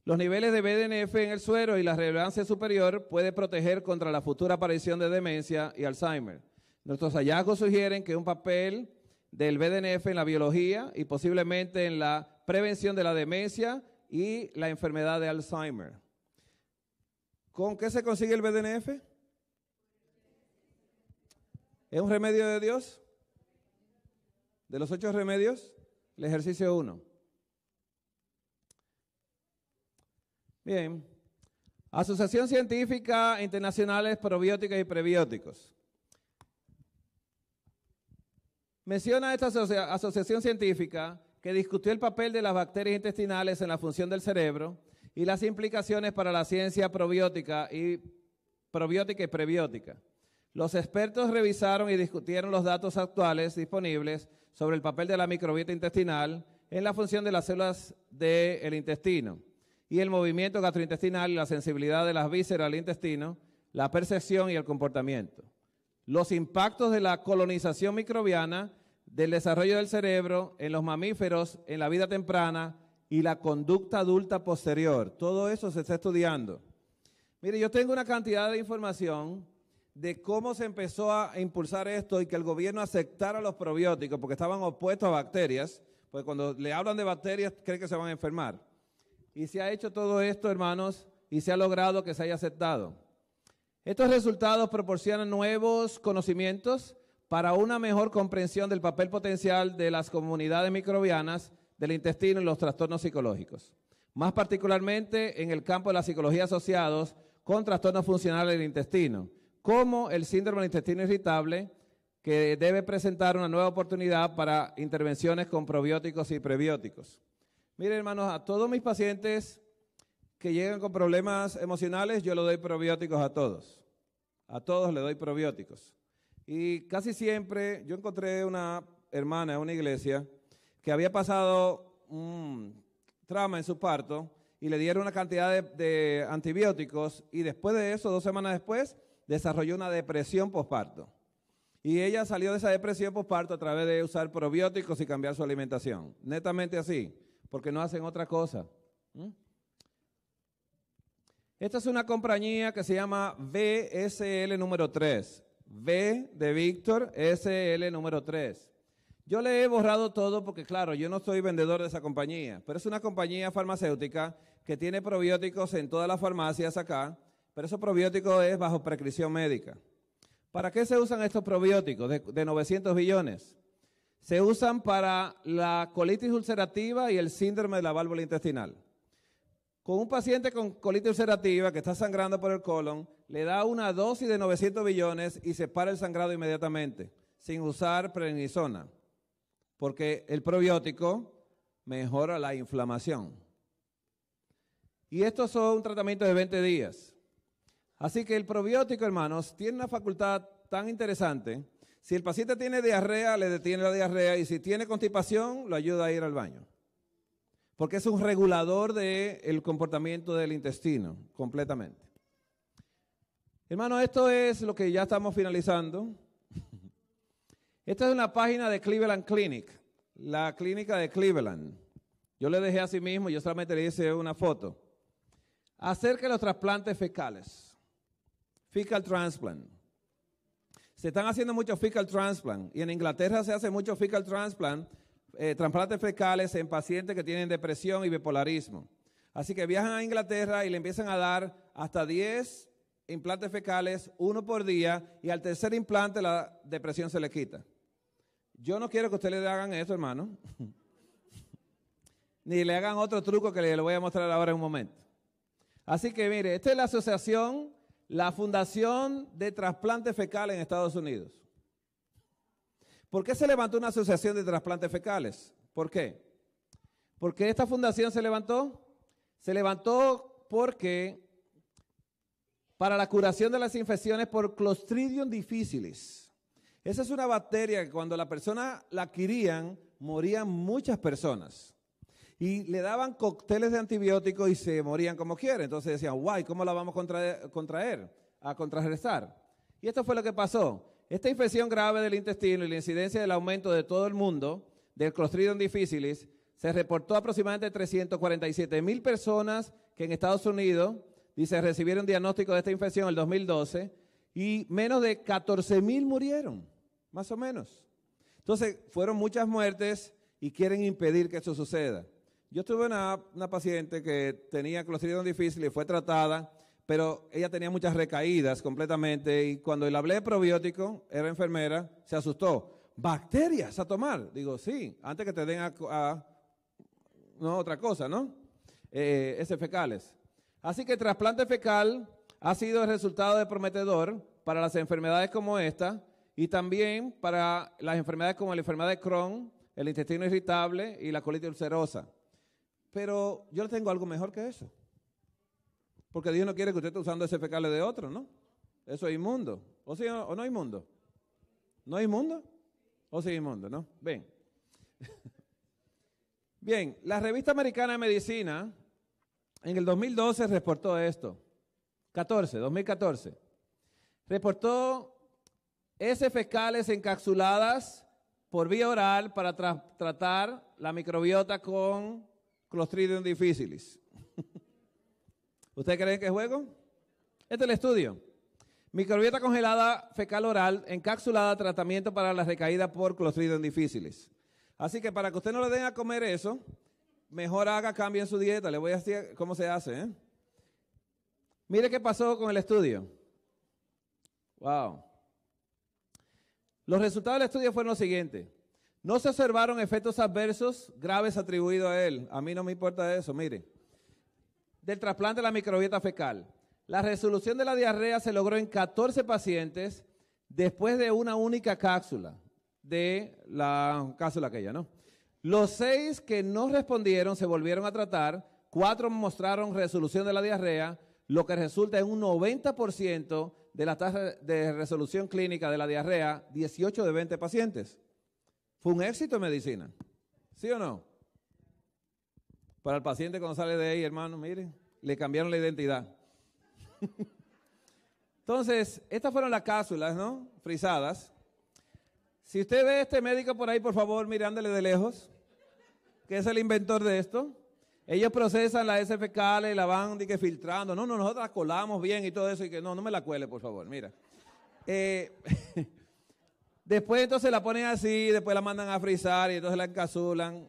Los niveles de BDNF en el suero y la relevancia superior puede proteger contra la futura aparición de demencia y Alzheimer. Nuestros hallazgos sugieren que un papel del BDNF en la biología y posiblemente en la prevención de la demencia y la enfermedad de Alzheimer. ¿Con qué se consigue el BDNF? ¿Es un remedio de Dios? De los ocho remedios, el ejercicio uno. Bien. Asociación Científica Internacionales probióticas y Prebióticos. Menciona esta asociación científica que discutió el papel de las bacterias intestinales en la función del cerebro y las implicaciones para la ciencia probiótica y prebiótica. Los expertos revisaron y discutieron los datos actuales disponibles sobre el papel de la microbiota intestinal en la función de las células del intestino y el movimiento gastrointestinal, la sensibilidad de las vísceras al intestino, la percepción y el comportamiento. Los impactos de la colonización microbiana, del desarrollo del cerebro en los mamíferos, en la vida temprana y la conducta adulta posterior. Todo eso se está estudiando. Mire, yo tengo una cantidad de información de cómo se empezó a impulsar esto y que el gobierno aceptara los probióticos porque estaban opuestos a bacterias, porque cuando le hablan de bacterias cree que se van a enfermar. Y se ha hecho todo esto, hermanos, y se ha logrado que se haya aceptado. Estos resultados proporcionan nuevos conocimientos para una mejor comprensión del papel potencial de las comunidades microbianas del intestino en los trastornos psicológicos, más particularmente en el campo de la psicología asociados con trastornos funcionales del intestino, como el síndrome del intestino irritable, que debe presentar una nueva oportunidad para intervenciones con probióticos y prebióticos. Miren, hermanos, a todos mis pacientes que llegan con problemas emocionales, yo le doy probióticos a todos. A todos le doy probióticos. Y casi siempre yo encontré una hermana en una iglesia que había pasado un trama en su parto y le dieron una cantidad de, de antibióticos y después de eso, dos semanas después, desarrolló una depresión postparto. Y ella salió de esa depresión postparto a través de usar probióticos y cambiar su alimentación. Netamente así porque no hacen otra cosa. ¿Mm? Esta es una compañía que se llama BSL número 3. B de Víctor, SL número 3. Yo le he borrado todo porque, claro, yo no soy vendedor de esa compañía, pero es una compañía farmacéutica que tiene probióticos en todas las farmacias acá, pero esos probióticos es bajo prescripción médica. ¿Para qué se usan estos probióticos de, de 900 billones? se usan para la colitis ulcerativa y el síndrome de la válvula intestinal. Con un paciente con colitis ulcerativa que está sangrando por el colon, le da una dosis de 900 billones y se para el sangrado inmediatamente, sin usar prednisona, porque el probiótico mejora la inflamación. Y estos son un tratamiento de 20 días. Así que el probiótico, hermanos, tiene una facultad tan interesante si el paciente tiene diarrea, le detiene la diarrea y si tiene constipación, lo ayuda a ir al baño. Porque es un regulador del el comportamiento del intestino completamente. Hermano, esto es lo que ya estamos finalizando. Esta es una página de Cleveland Clinic, la clínica de Cleveland. Yo le dejé a sí mismo, yo solamente le hice una foto. Acerca de los trasplantes fecales, fecal transplant. Se están haciendo muchos fecal transplant y en Inglaterra se hace mucho fecal transplant, eh, trasplantes fecales en pacientes que tienen depresión y bipolarismo. Así que viajan a Inglaterra y le empiezan a dar hasta 10 implantes fecales, uno por día, y al tercer implante la depresión se le quita. Yo no quiero que ustedes le hagan eso, hermano. Ni le hagan otro truco que le voy a mostrar ahora en un momento. Así que mire, esta es la Asociación la Fundación de Trasplante Fecal en Estados Unidos. ¿Por qué se levantó una asociación de trasplantes fecales? ¿Por qué? Porque esta fundación se levantó. Se levantó porque para la curación de las infecciones por Clostridium difficilis. Esa es una bacteria que cuando la persona la adquirían, morían muchas personas y le daban cócteles de antibióticos y se morían como quieren. Entonces decían, guay, ¿cómo la vamos a contraer, a contrarrestar? Y esto fue lo que pasó. Esta infección grave del intestino y la incidencia del aumento de todo el mundo del Clostridium difficile se reportó aproximadamente 347 mil personas que en Estados Unidos, dice, recibieron diagnóstico de esta infección en el 2012 y menos de 14 mil murieron, más o menos. Entonces, fueron muchas muertes y quieren impedir que eso suceda. Yo tuve una, una paciente que tenía clostridium difícil y fue tratada, pero ella tenía muchas recaídas completamente y cuando le hablé de probiótico, era enfermera, se asustó. ¿Bacterias a tomar? Digo, sí, antes que te den a, no, otra cosa, ¿no? Eh, ese fecales. Así que el trasplante fecal ha sido el resultado de prometedor para las enfermedades como esta y también para las enfermedades como la enfermedad de Crohn, el intestino irritable y la colitis ulcerosa. Pero yo le tengo algo mejor que eso. Porque Dios no quiere que usted esté usando ese fecal de otro, ¿no? Eso es inmundo. ¿O sí o no inmundo? ¿No es inmundo? ¿O sí inmundo, no? Bien. Bien, la revista americana de medicina en el 2012 reportó esto. 14, 2014. Reportó ese fecales encapsuladas por vía oral para tratar la microbiota con Clostridium los ¿Ustedes creen ¿Usted cree que juego? Este es el estudio. Microbiota congelada fecal oral, encapsulada, tratamiento para la recaída por clostridium difíciles. Así que para que usted no le den a comer eso, mejor haga cambio en su dieta. Le voy a decir cómo se hace. ¿eh? Mire qué pasó con el estudio. Wow. Los resultados del estudio fueron los siguientes. No se observaron efectos adversos graves atribuidos a él. A mí no me importa eso, mire. Del trasplante de la microbiota fecal. La resolución de la diarrea se logró en 14 pacientes después de una única cápsula de la cápsula aquella, ¿no? Los seis que no respondieron se volvieron a tratar, cuatro mostraron resolución de la diarrea, lo que resulta en un 90% de la tasa de resolución clínica de la diarrea, 18 de 20 pacientes. Fue un éxito en medicina. ¿Sí o no? Para el paciente cuando sale de ahí, hermano, miren, le cambiaron la identidad. Entonces, estas fueron las cápsulas, ¿no? Frisadas. Si usted ve a este médico por ahí, por favor, mirándole de lejos, que es el inventor de esto. Ellos procesan la SFK, y la van que filtrando. No, no, nosotros colamos bien y todo eso. Y que no, no me la cuele, por favor, mira. Eh, Después entonces la ponen así, después la mandan a frizar y entonces la encasulan.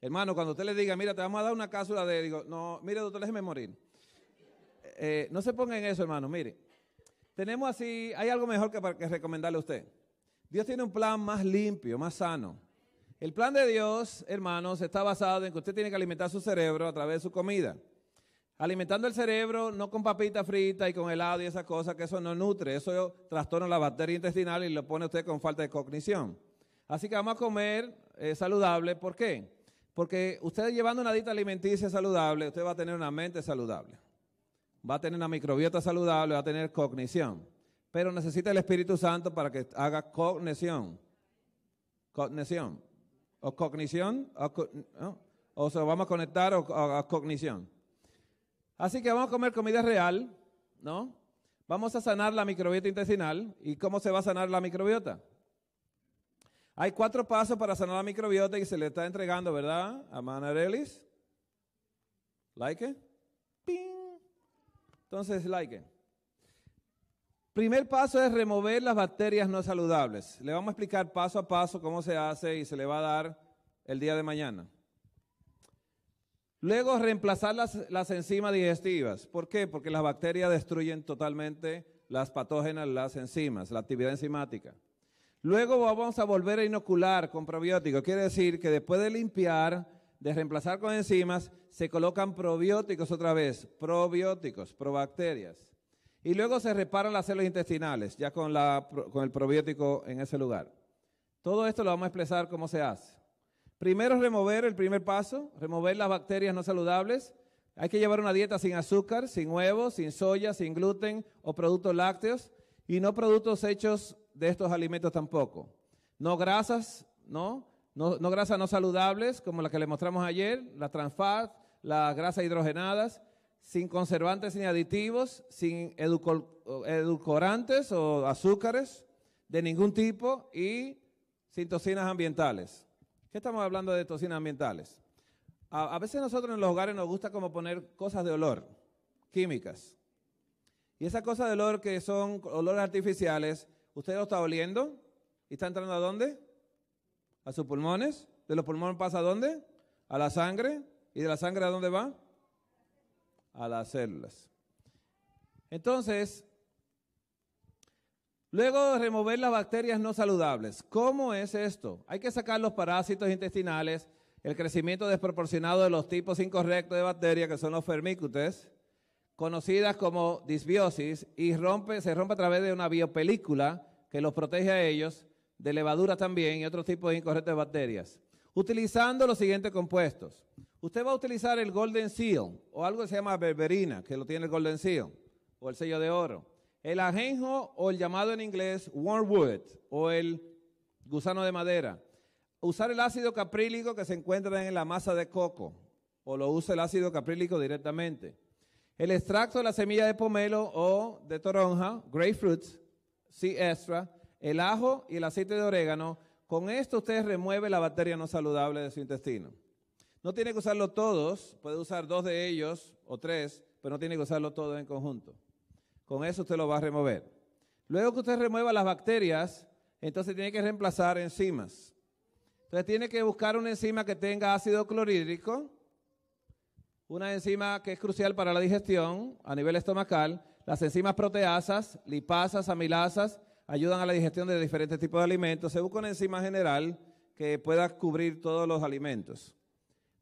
Hermano, cuando usted le diga, mira, te vamos a dar una cápsula de... Digo, no, mire, doctor, déjeme morir. Eh, eh, no se ponga en eso, hermano, mire. Tenemos así, hay algo mejor que, que recomendarle a usted. Dios tiene un plan más limpio, más sano. El plan de Dios, hermanos, está basado en que usted tiene que alimentar su cerebro a través de su comida. Alimentando el cerebro, no con papita frita y con helado y esas cosas, que eso no nutre, eso trastorna la bacteria intestinal y lo pone usted con falta de cognición. Así que vamos a comer eh, saludable, ¿por qué? Porque usted llevando una dieta alimenticia saludable, usted va a tener una mente saludable, va a tener una microbiota saludable, va a tener cognición, pero necesita el Espíritu Santo para que haga cognición, cognición, o cognición, o, se lo vamos a conectar a cognición. Así que vamos a comer comida real, ¿no? Vamos a sanar la microbiota intestinal. ¿Y cómo se va a sanar la microbiota? Hay cuatro pasos para sanar la microbiota y se le está entregando, ¿verdad? A Manarelis. Like Ping. Entonces, like Primer paso es remover las bacterias no saludables. Le vamos a explicar paso a paso cómo se hace y se le va a dar el día de mañana. Luego reemplazar las, enzimas digestivas. ¿Por qué? Porque las bacterias destruyen totalmente las patógenas, las enzimas, la actividad enzimática. Luego vamos a volver a inocular con probióticos. Quiere decir que después de limpiar, de reemplazar con enzimas, se colocan probióticos otra vez, probióticos, probacterias. Y luego se reparan las células intestinales, ya con, la, con el probiótico en ese lugar. Todo esto lo vamos a expresar cómo se hace. Primero remover el primer paso, remover las bacterias no saludables. Hay que llevar una dieta sin azúcar, sin huevos, sin soya, sin gluten o productos lácteos y no productos hechos de estos alimentos tampoco. No grasas, ¿no? No, grasas no saludables como las que le mostramos ayer, las transfat, las grasas hidrogenadas, sin conservantes sin aditivos, sin edulcorantes o azúcares de ningún tipo y sin toxinas ambientales. ¿Qué estamos hablando de toxinas ambientales? A, veces nosotros en los hogares nos gusta como poner cosas de olor, químicas. Y esas cosas de olor que son olores artificiales, usted lo está oliendo y está entrando a dónde? A sus pulmones. ¿De los pulmones pasa a dónde? A la sangre. ¿Y de la sangre a dónde va? A las células. Entonces, Luego, remover las bacterias no saludables. ¿Cómo es esto? Hay que sacar los parásitos intestinales, el crecimiento desproporcionado de los tipos incorrectos de bacterias, que son los fermicutes, conocidas como disbiosis, y se rompe a través de una biopelícula que los protege a ellos, de levadura también y otros tipos incorrectos de bacterias. Utilizando los siguientes compuestos. Usted va a utilizar el Golden Seal, o algo que se llama berberina, que lo tiene el Golden Seal, o el sello de oro. El ajenjo o el llamado en inglés wormwood o el gusano de madera. Usar el ácido caprílico que se encuentra en la masa de coco o lo usa el ácido caprílico directamente. El extracto de la semilla de pomelo o de toronja, grapefruit, sea extra, el ajo y el aceite de orégano. Con esto usted remueve la bacteria no saludable de su intestino. No tiene que usarlo todos, puede usar dos de ellos o tres, pero no tiene que usarlo todos en conjunto con eso usted lo va a remover. Luego que usted remueva las bacterias, entonces tiene que reemplazar enzimas. Entonces tiene que buscar una enzima que tenga ácido clorhídrico, una enzima que es crucial para la digestión a nivel estomacal. Las enzimas proteasas, lipasas, amilasas, ayudan a la digestión de diferentes tipos de alimentos. Se busca una enzima general que pueda cubrir todos los alimentos.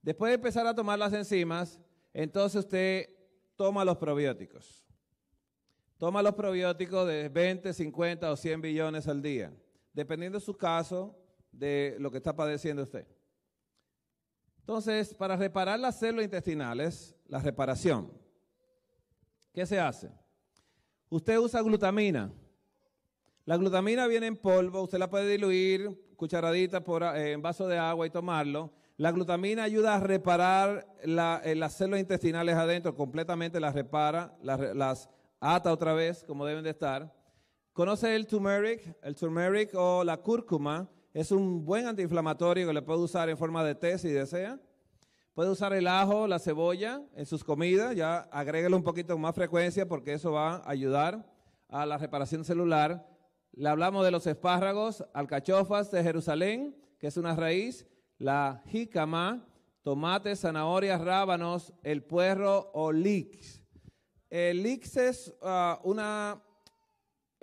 Después de empezar a tomar las enzimas, entonces usted toma los probióticos. Toma los probióticos de 20, 50 o 100 billones al día, dependiendo de su caso, de lo que está padeciendo usted. Entonces, para reparar las células intestinales, la reparación, ¿qué se hace? Usted usa glutamina. La glutamina viene en polvo, usted la puede diluir, cucharadita por, en vaso de agua y tomarlo. La glutamina ayuda a reparar eh, las células intestinales adentro, completamente las repara, las, las ata otra vez como deben de estar. ¿Conoce el turmeric? El turmeric o la cúrcuma es un buen antiinflamatorio que le puede usar en forma de té si desea. Puede usar el ajo, la cebolla en sus comidas, ya agréguelo un poquito con más frecuencia porque eso va a ayudar a la reparación celular. Le hablamos de los espárragos, alcachofas de Jerusalén, que es una raíz, la jícama, tomates, zanahorias, rábanos, el puerro o leeks. El Ix es ah, una,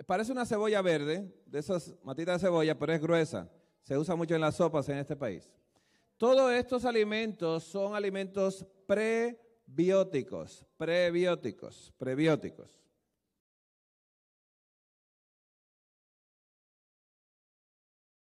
parece una cebolla verde, de esas matitas de cebolla, pero es gruesa. Se usa mucho en las sopas en este país. Todos estos alimentos son alimentos prebióticos, prebióticos, prebióticos.